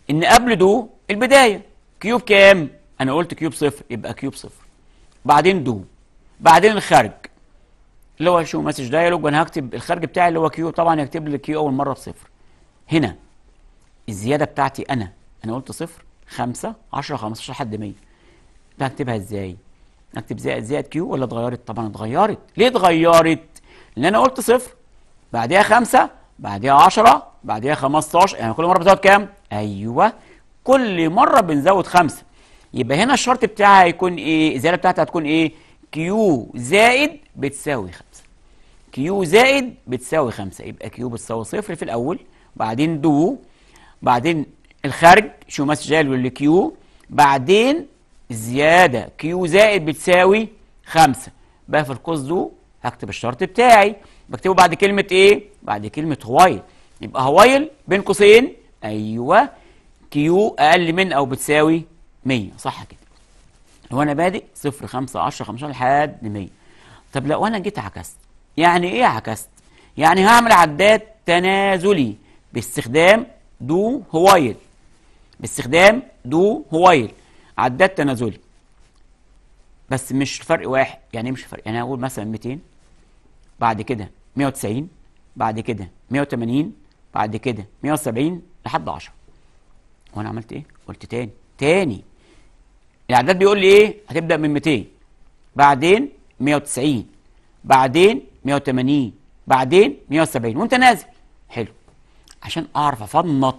ان قبل دو البدايه كيوب كام انا قلت كيوب صفر يبقى كيوب صفر بعدين دو بعدين الخارج اللي هو شو مسج دايلوج وانا هكتب الخارج بتاعي اللي هو كيو طبعا يكتب لي كيو اول مره بصفر هنا الزياده بتاعتي انا انا قلت صفر 5 10 15 لحد 100 بكتبها ازاي اكتب زائد زائد كيو ولا اتغيرت طبعا اتغيرت ليه اتغيرت لان انا قلت صفر بعديها خمسه بعديها 10 بعديها 15 يعني كل مره بتزود كام ايوه كل مره بنزود خمسة يبقى هنا الشرط بتاعها هيكون ايه الزياده بتاعتها هتكون ايه كيو زائد بتساوي 5 كيو زائد بتساوي 5 يبقى كيو بتساوي صفر في الاول بعدين دو بعدين الخارج شو واللي كيو بعدين زياده كيو زائد بتساوي 5 بقى في القوس دو هكتب الشرط بتاعي بكتبه بعد كلمة ايه؟ بعد كلمة هوايل يبقى هوايل بين قوسين ايوه كيو اقل من او بتساوي 100 صح كده لو انا بادئ 0 5 10 15 لحد 100 طب لو انا جيت عكست يعني ايه عكست؟ يعني هعمل عداد تنازلي باستخدام دو هوايل باستخدام دو هوايل عداد تنازلي بس مش فرق واحد يعني ايه مش فرق يعني اقول مثلا 200 بعد كده 190 بعد كده 180 بعد كده 170 لحد 10 هو انا عملت ايه قلت تاني تاني الاعداد بيقول لي ايه هتبدا من 200 بعدين 190 بعدين 180 بعدين 170 وانت نازل حلو عشان اعرف افنط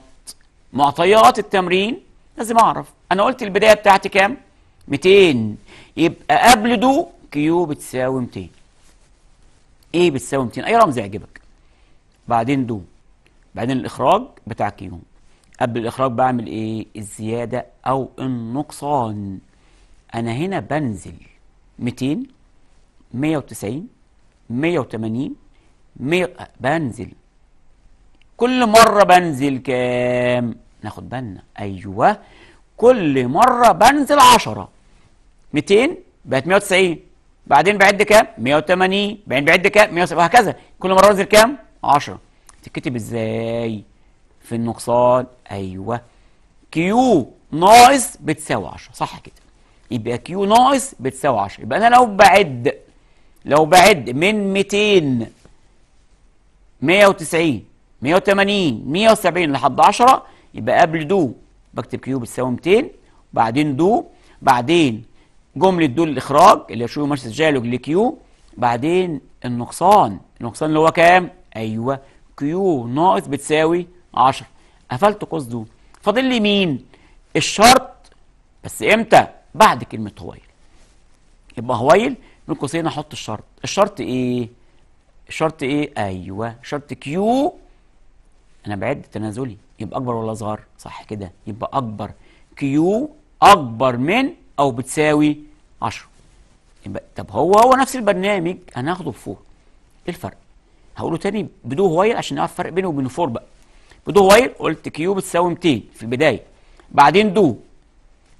معطيات التمرين لازم اعرف انا قلت البدايه بتاعتي كام 200 يبقى قبل دو كيو بتساوي 200 ايه بتساوي 200 اي رمز يعجبك بعدين دو بعدين الاخراج بتاع كيوم قبل الاخراج بعمل ايه الزياده او النقصان انا هنا بنزل 200 190 180 100 بنزل كل مره بنزل كام ناخد بالنا ايوه كل مره بنزل 10 200 بقت 190 بعدين بعد كام 180 بعدين بعد كام 100 وهكذا كل مره انزل كام 10 تتكتب ازاي في النقصان ايوه كيو ناقص بتساوي 10 صح كده يبقى كيو ناقص بتساوي 10 يبقى انا لو بعد لو بعد من 200 190 180 170 لحد 10 يبقى قبل دو بكتب كيو بتساوي 200 بعدين دو بعدين جمله دول الاخراج اللي هشوفه مرسيدس جالوج لكيو بعدين النقصان النقصان اللي هو كام ايوه كيو ناقص بتساوي 10 قفلت قوس دول فاضل لي مين الشرط بس امتى بعد كلمه هويل يبقى هويل من قوسين احط الشرط الشرط ايه الشرط ايه ايوه شرط كيو انا بعد تنازلي يبقى اكبر ولا اصغر صح كده يبقى اكبر كيو اكبر من أو بتساوي 10 طب هو هو نفس البرنامج هناخده بفور إيه الفرق؟ هقوله تاني بدو وايل عشان نعرف الفرق بينه وبين فور بقى بدو وايل قلت كيو بتساوي 200 في البداية بعدين دو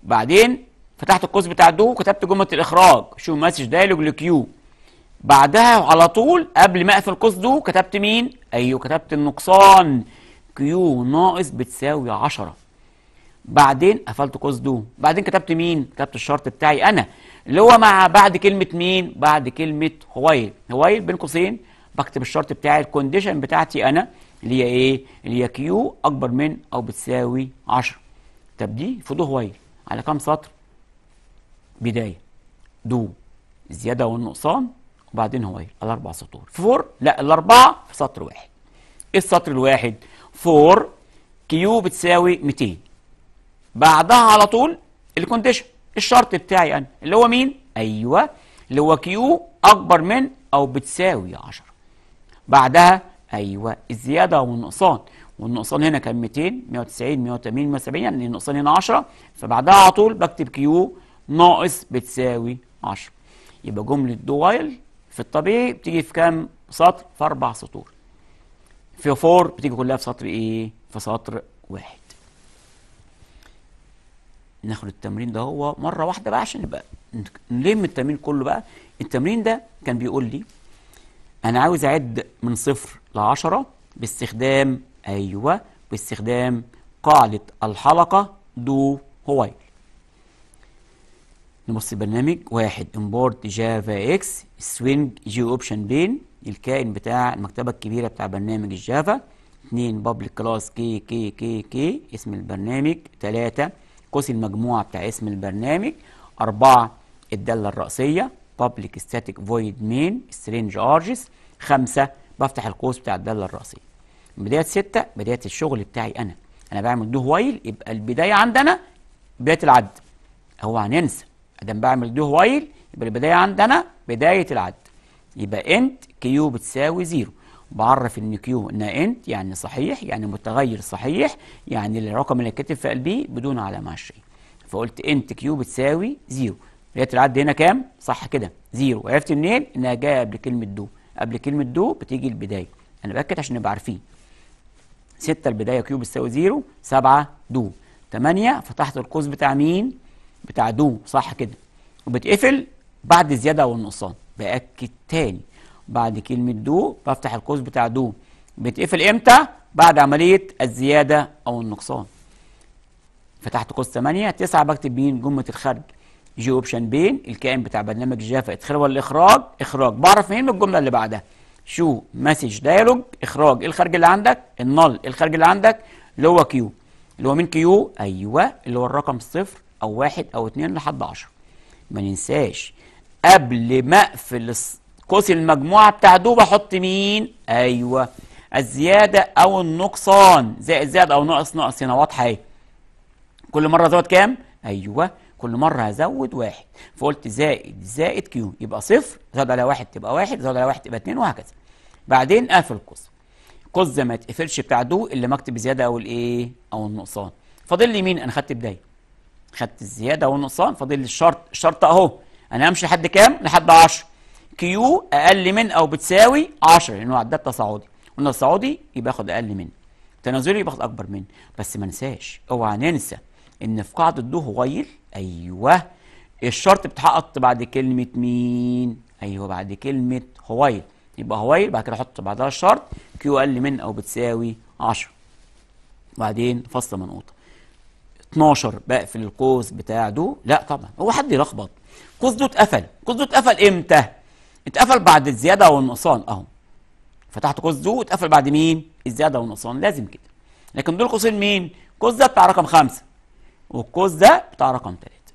بعدين فتحت القوس بتاع دو وكتبت جملة الإخراج شو مسج دايلوج لكيو بعدها على طول قبل ما اقفل القوس دو كتبت مين؟ أيوه كتبت النقصان كيو ناقص بتساوي 10 بعدين قفلت قوس دو بعدين كتبت مين كتبت الشرط بتاعي انا اللي هو مع بعد كلمه مين بعد كلمه هوايل هوايل بين قوسين بكتب الشرط بتاعي الكونديشن بتاعتي انا اللي هي ايه اللي هي كيو اكبر من او بتساوي 10 طب دي في دو على كام سطر بدايه دو الزياده والنقصان وبعدين على الاربع سطور فور لا الاربعه في سطر واحد ايه السطر الواحد فور كيو بتساوي 200 بعدها على طول الكونديشن الشرط بتاعي انا اللي هو مين ايوه اللي هو كيو اكبر من او بتساوي 10 بعدها ايوه الزياده والنقصان والنقصان هنا كان 200 190 180 170 يعني النقصان هنا 10 فبعدها على طول بكتب كيو ناقص بتساوي 10 يبقى جمله دوايل في الطبيعي بتيجي في كام سطر في اربع سطور في 4 بتيجي كلها في سطر ايه في سطر واحد ناخد التمرين ده هو مره واحده بقى عشان نبقى نلم التمرين كله بقى التمرين ده كان بيقول لي انا عاوز اعد من صفر 10 باستخدام ايوه باستخدام قاعده الحلقه دو هوايل نبص البرنامج واحد امبورت جافا اكس سوينج جي اوبشن بين الكائن بتاع المكتبه الكبيره بتاع برنامج الجافا اثنين بابليك كلاس كي كي كي كي اسم البرنامج ثلاثه قوس المجموعة بتاع اسم البرنامج أربعة الدالة الرأسية public static void main strange args خمسة بفتح القوس بتاع الدالة الرأسية بداية ستة بداية الشغل بتاعي أنا أنا بعمل دو وايل يبقى البداية عندنا بداية العد هو هننسى أدام بعمل دو وايل يبقى البداية عندنا بداية العد يبقى انت كيو بتساوي زيرو بعرف ان كيو انت يعني صحيح يعني متغير صحيح يعني الرقم اللي كاتب في قلبي بدون علامه هشيه فقلت انت كيو بتساوي زيرو لقيت العد هنا كام؟ صح كده زيرو عرفت منين؟ انها جايه قبل كلمه دو قبل كلمه دو بتيجي البدايه انا باكد عشان نبقى عارفين 6 البدايه كيو بتساوي زيرو 7 دو 8 فتحت القوس بتاع مين؟ بتاع دو صح كده وبتقفل بعد الزياده او النقصان باكد تاني بعد كلمة دو بفتح القوس بتاع دو بتقفل امتى؟ بعد عملية الزيادة أو النقصان فتحت قوس 8 9 بكتب مين؟ جملة الخارج جي اوبشن بين الكائن بتاع برنامج جافا ادخال ولا اخراج؟ اخراج بعرف منين الجملة اللي بعدها شو مسج دايلوج اخراج ايه الخارج اللي عندك؟ النل إيه الخارج اللي عندك اللي هو كيو اللي هو مين كيو؟ ايوه اللي هو الرقم صفر او واحد او اتنين لحد 10 ما ننساش قبل ما اقفل قوس المجموعة بتاع دوب بحط مين أيوة الزيادة أو النقصان زائد زائد أو ناقص ناقص هنا واضحة أهي كل مرة أزود كام؟ أيوة كل مرة هزود واحد فقلت زائد زائد كيو يبقى صفر زود على واحد تبقى واحد زود على واحد تبقى اتنين وهكذا بعدين أقفل القوس قوس زي ما يتقفلش بتاع دو اللي مكتب الزيادة أو الإيه؟ أو النقصان فاضل لي مين؟ أنا خدت بداية خدت الزيادة والنقصان فاضل لي الشرط الشرط أهو أنا همشي لحد كام؟ لحد 10 كيو اقل من او بتساوي 10 لانه عداد تصاعدي قلنا الصعودي يبقى اخد اقل من تنازلي يبقى اخد اكبر من بس ما ننساش اوعى ننسى ان في قاعده دوه غير ايوه الشرط بتحط بعد كلمه مين ايوه بعد كلمه هويل يبقى هويل بعد كده احط بعدها الشرط كيو اقل من او بتساوي 10 وبعدين فصل منقوطه 12 بقفل القوس بتاع دو لا طبعا هو حد يلخبط قوس دو اتقفل قوس دو اتقفل امتى اتقفل بعد الزياده والنقصان اهو فتحت قوس ذو اتقفل بعد مين الزياده والنقصان لازم كده لكن دول قوسين مين القوس ده بتاع رقم خمسة والقوس ده بتاع رقم ثلاثة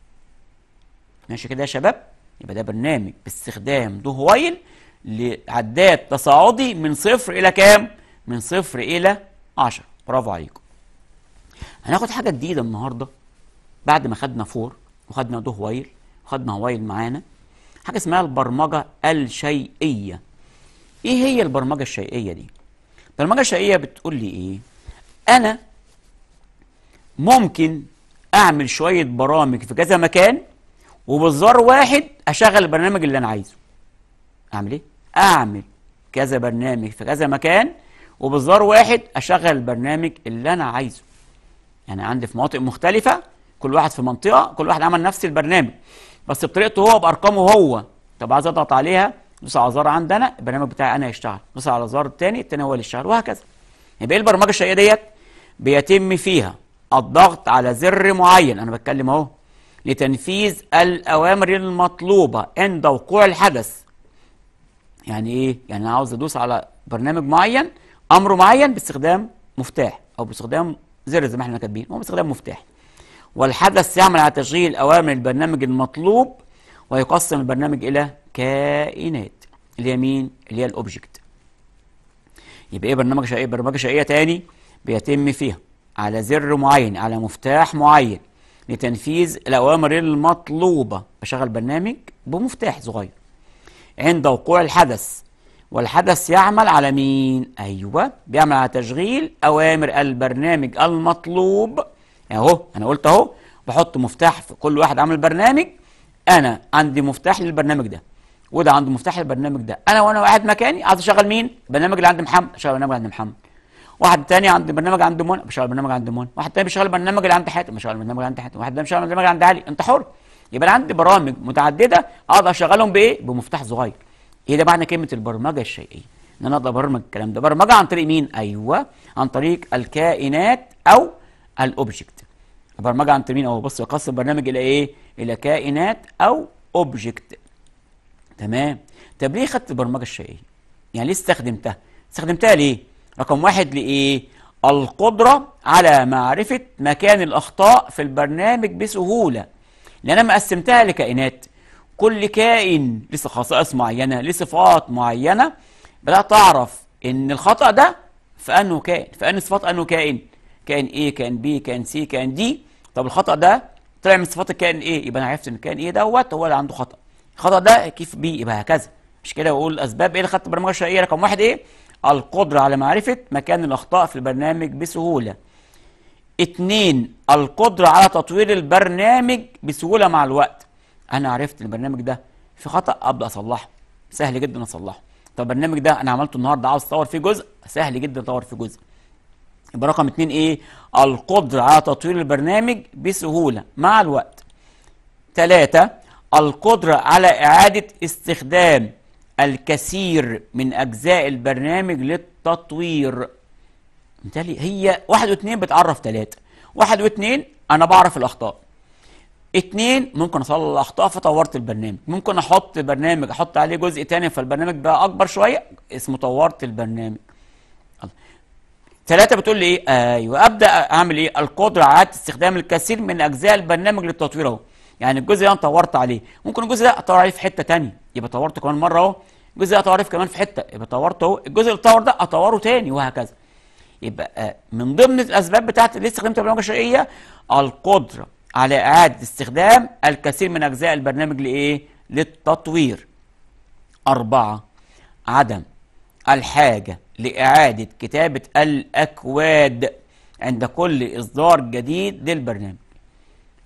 ماشي كده يا شباب يبقى ده برنامج باستخدام دو هوايل لعداد تصاعدي من صفر الى كام من صفر الى عشرة برافو عليكم هناخد حاجه جديده النهارده بعد ما خدنا فور وخدنا دو هوايل وخدنا هوايل معانا حاجة اسمها البرمجة الشيئية ايه هي البرمجة الشيئية دي؟ البرمجة الشيئية بتقول لي ايه؟ انا ممكن اعمل شوية برامج في كذا مكان وبالزر واحد اشغل البرنامج اللي انا عايزه اعمل ايه؟ اعمل كذا برنامج في كذا مكان وبالزر واحد اشغل البرنامج اللي انا عايزه يعني عندي في مناطق مختلفة كل واحد في منطقة كل واحد عمل نفس البرنامج بس بطريقته هو بارقامه هو طب عايز اضغط عليها دوس على زرار عندنا البرنامج بتاعي انا يشتغل دوس على زرار الثاني الثاني هو اللي يشتغل وهكذا يبقى ايه البرمجه الشيئيه ديت بيتم فيها الضغط على زر معين انا بتكلم اهو لتنفيذ الاوامر المطلوبه عند وقوع الحدث يعني ايه يعني انا عاوز ادوس على برنامج معين امر معين باستخدام مفتاح او باستخدام زر زي ما احنا كاتبين هو باستخدام مفتاح والحدث يعمل على تشغيل أوامر البرنامج المطلوب ويقسم البرنامج إلى كائنات اللي هي مين؟ اللي هي الأوبجكت يبقى إيه برنامج شقية؟ برمجة شقية تاني بيتم فيها على زر معين على مفتاح معين لتنفيذ الأوامر المطلوبة بشغل برنامج بمفتاح صغير عند وقوع الحدث والحدث يعمل على مين؟ أيوه بيعمل على تشغيل أوامر البرنامج المطلوب يعني اهو انا قلت اهو بحط مفتاح في كل واحد عامل برنامج انا عندي مفتاح للبرنامج ده وده عنده مفتاح للبرنامج ده انا وانا واحد مكاني عايز اشغل مين البرنامج اللي عند محمد اشغل برنامج عند محمد واحد تاني عند برنامج عند منى بشغل برنامج عند منى واحد تاني بيشغل برنامج اللي عند حاتم بشغل برنامج عند حاتم واحد تاني بيشغل برنامج عند علي انت حر يبقى انا عندي برامج متعدده اقدر اشغلهم بايه بمفتاح صغير ايه ده معنى كلمه البرمجه الشيئيه ان انا اقدر ابرمج الكلام ده برمجه عن طريق مين ايوه عن طريق الكائنات او الاوبجكت البرمجه عن ترمين اهو بص يقسم برنامج الى ايه الى كائنات او اوبجكت تمام طب ليه خدت البرمجه الشيئيه يعني ليه استخدمتها استخدمتها ليه رقم واحد لايه القدره على معرفه مكان الاخطاء في البرنامج بسهوله لان انا قسمتها لكائنات كل كائن لسه خصائص معينه لصفات صفات معينه بدات اعرف ان الخطا ده في انه كائن في انه صفات انه كائن كائن ايه كائن بي كائن سي كائن دي طب الخطا ده طلع من صفات الكائن ايه يبقى انا عرفت ان الكائن ايه دوت هو اللي عنده خطا الخطا ده كيف بي يبقى هكذا مش كده بقول الاسباب ايه اللي خدت البرمجه الشرعيه رقم واحد ايه القدره على معرفه مكان الاخطاء في البرنامج بسهوله اثنين القدره على تطوير البرنامج بسهوله مع الوقت انا عرفت البرنامج ده في خطا ابدا اصلحه سهل جدا اصلحه طب البرنامج ده انا عملته النهارده عاوز اطور فيه جزء سهل جدا اطور فيه جزء يبقى رقم اتنين ايه القدرة على تطوير البرنامج بسهولة مع الوقت تلاتة القدرة على إعادة استخدام الكثير من أجزاء البرنامج للتطوير بالتالي هي واحد واثنين بتعرف تلاتة واحد واثنين أنا بعرف الأخطاء اتنين ممكن اصلح الاخطاء فطورت البرنامج ممكن احط برنامج احط عليه جزء تاني فالبرنامج بقى اكبر شويه اسمه طورت البرنامج ثلاثة بتقول لي ايه؟ ايوه ابدا اعمل ايه؟ القدرة على استخدام الكثير من اجزاء البرنامج للتطوير اهو. يعني الجزء ده انا طورت عليه، ممكن الجزء ده اطور عليه في حتة تانية، يبقى طورته كمان مرة اهو. الجزء ده اطور عليه كمان في حتة، يبقى طورته اهو. الجزء اللي اتطور ده اطوره تاني وهكذا. يبقى آه، من ضمن الاسباب بتاعت اللي استخدمت البرامج الشرعية القدرة على اعادة استخدام الكثير من اجزاء البرنامج لايه؟ للتطوير. أربعة عدم الحاجة لإعادة كتابة الأكواد عند كل إصدار جديد للبرنامج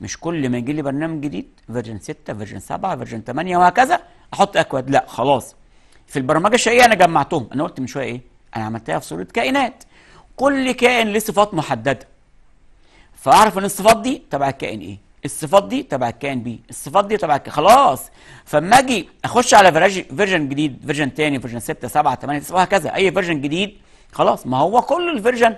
مش كل ما يجي لي برنامج جديد فيرجن 6 فيرجن 7 فيرجن 8 وهكذا احط اكواد لا خلاص في البرمجه الشيئيه انا جمعتهم انا قلت من شويه ايه انا عملتها في صوره كائنات كل كائن له صفات محدده فاعرف ان الصفات دي تبع الكائن ايه الصفات دي تبع الكائن بي الصفات دي تبع خلاص فما اجي اخش على فيرجن جديد فيرجن تاني فيرجن 6 7 8 9 وهكذا اي فيرجن جديد خلاص ما هو كل الفيرجن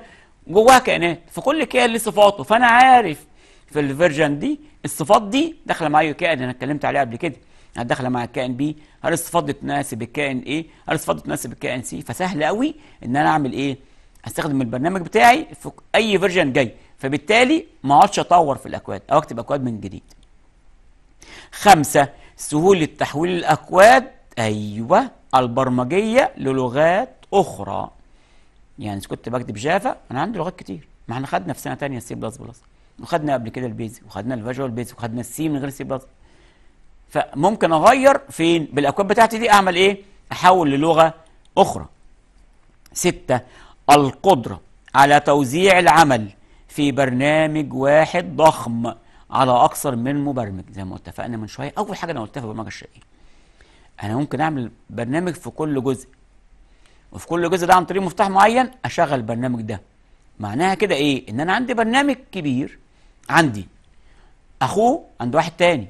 جواها كائنات فكل كائن له صفاته فانا عارف في الفيرجن دي الصفات دي داخله معايا كائن انا اتكلمت عليه قبل كده داخله مع الكائن بي هل الصفات دي تناسب الكائن ايه هل الصفات دي تناسب الكائن سي فسهل قوي ان انا اعمل ايه استخدم البرنامج بتاعي في اي فيرجن جاي فبالتالي ما اقعدش اطور في الاكواد او اكتب اكواد من جديد خمسة سهولة تحويل الاكواد ايوه البرمجية للغات اخرى يعني كنت بكتب جافا انا عندي لغات كتير ما احنا خدنا في سنة ثانيه السي بلس بلس وخدنا قبل كده البيزي وخدنا الفيجوال بيزي وخدنا السي من غير سي بلس فممكن اغير فين بالاكواد بتاعتي دي اعمل ايه احول للغه اخرى ستة القدره على توزيع العمل في برنامج واحد ضخم على اكثر من مبرمج زي ما اتفقنا من شويه اول حاجه انا قلتها في البرمجه الشرقيه انا ممكن اعمل برنامج في كل جزء وفي كل جزء ده عن طريق مفتاح معين اشغل البرنامج ده معناها كده ايه ان انا عندي برنامج كبير عندي اخوه عند واحد تاني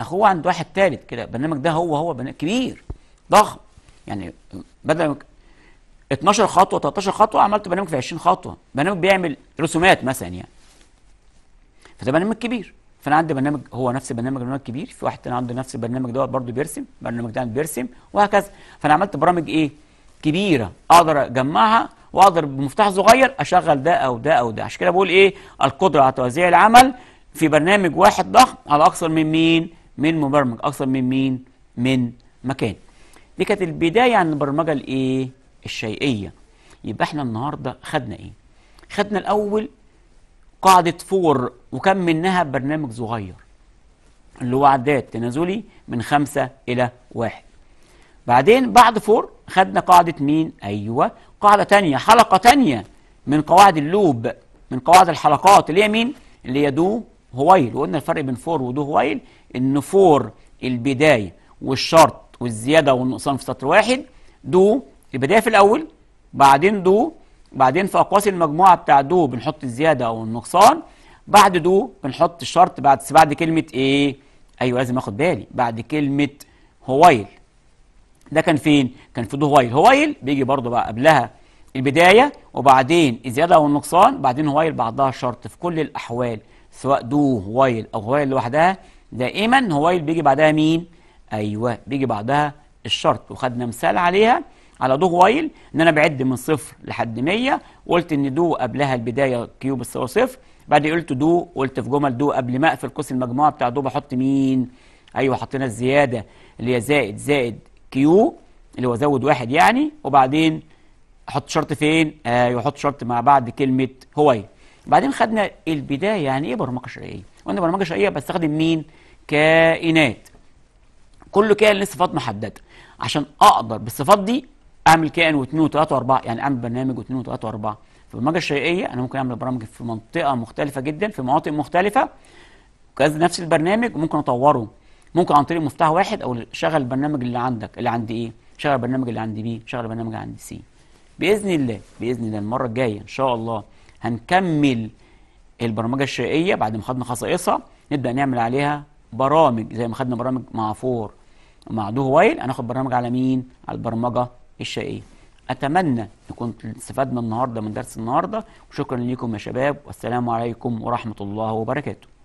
اخوه عند واحد تالت كده البرنامج ده هو هو كبير ضخم يعني بدل 12 خطوه 13 خطوه عملت برنامج في 20 خطوه برنامج بيعمل رسومات مثلا يعني فده برنامج كبير فانا عندي برنامج هو نفس برنامج برنامج كبير في واحد تاني عنده نفس البرنامج دوت برضه بيرسم برنامج ده بيرسم وهكذا فانا عملت برامج ايه كبيره اقدر اجمعها واقدر بمفتاح صغير اشغل ده او ده او ده عشان كده بقول ايه القدره على توزيع العمل في برنامج واحد ضخم على اكثر من مين من مبرمج اكثر من مين من مكان دي كانت البدايه عن البرمجه الايه الشيئيه يبقى احنا النهارده خدنا ايه خدنا الاول قاعده فور وكم منها برنامج صغير اللي هو عداد تنازلي من خمسة إلى واحد بعدين بعد فور خدنا قاعدة مين؟ أيوة قاعدة تانية حلقة تانية من قواعد اللوب من قواعد الحلقات اللي هي مين؟ اللي هي دو هويل وقلنا الفرق بين فور ودو هويل إن فور البداية والشرط والزيادة والنقصان في سطر واحد دو يبقى في الأول بعدين دو بعدين في أقواس المجموعة بتاع دو بنحط الزيادة أو النقصان بعد دو بنحط الشرط بعد بعد كلمة إيه؟ أيوه لازم آخد بالي بعد كلمة هويل ده كان فين؟ كان في دو هويل هويل بيجي برضه بقى قبلها البداية وبعدين الزيادة أو النقصان بعدين هويل بعدها الشرط في كل الأحوال سواء دو هويل أو هويل لوحدها دائما هويل بيجي بعدها مين؟ أيوه بيجي بعدها الشرط وخدنا مثال عليها على دو وايل ان انا بعد من صفر لحد 100 قلت ان دو قبلها البدايه بس بتساوي صفر بعدين قلت دو قلت في جمل دو قبل ما اقفل قوس المجموعه بتاع دو بحط مين ايوه حطينا الزياده اللي هي زائد زائد كيو اللي هو زود واحد يعني وبعدين احط شرط فين ايوه احط شرط مع بعد كلمه هواي بعدين خدنا البدايه يعني ايه برمجه شرعيه؟ وانا برمجه شرعيه بستخدم مين كائنات كل كائن ليه صفات محدده عشان اقدر بالصفات دي اعمل كائن واثنين وثلاثه واربعه يعني اعمل برنامج واثنين وثلاثه واربعه في البرمجه الشيئيه انا ممكن اعمل برامج في منطقه مختلفه جدا في مناطق مختلفه كذا نفس البرنامج وممكن اطوره ممكن عن طريق مفتاح واحد او شغل البرنامج اللي عندك اللي عند ايه شغل البرنامج اللي عند بي شغل البرنامج اللي عند سي باذن الله باذن الله المره الجايه ان شاء الله هنكمل البرمجه الشيئيه بعد ما خدنا خصائصها نبدا نعمل عليها برامج زي ما خدنا برامج مع فور مع دو وايل هناخد برنامج على مين على البرمجه الشيئية أتمنى نكون استفدنا النهاردة من درس النهاردة وشكرا لكم يا شباب والسلام عليكم ورحمة الله وبركاته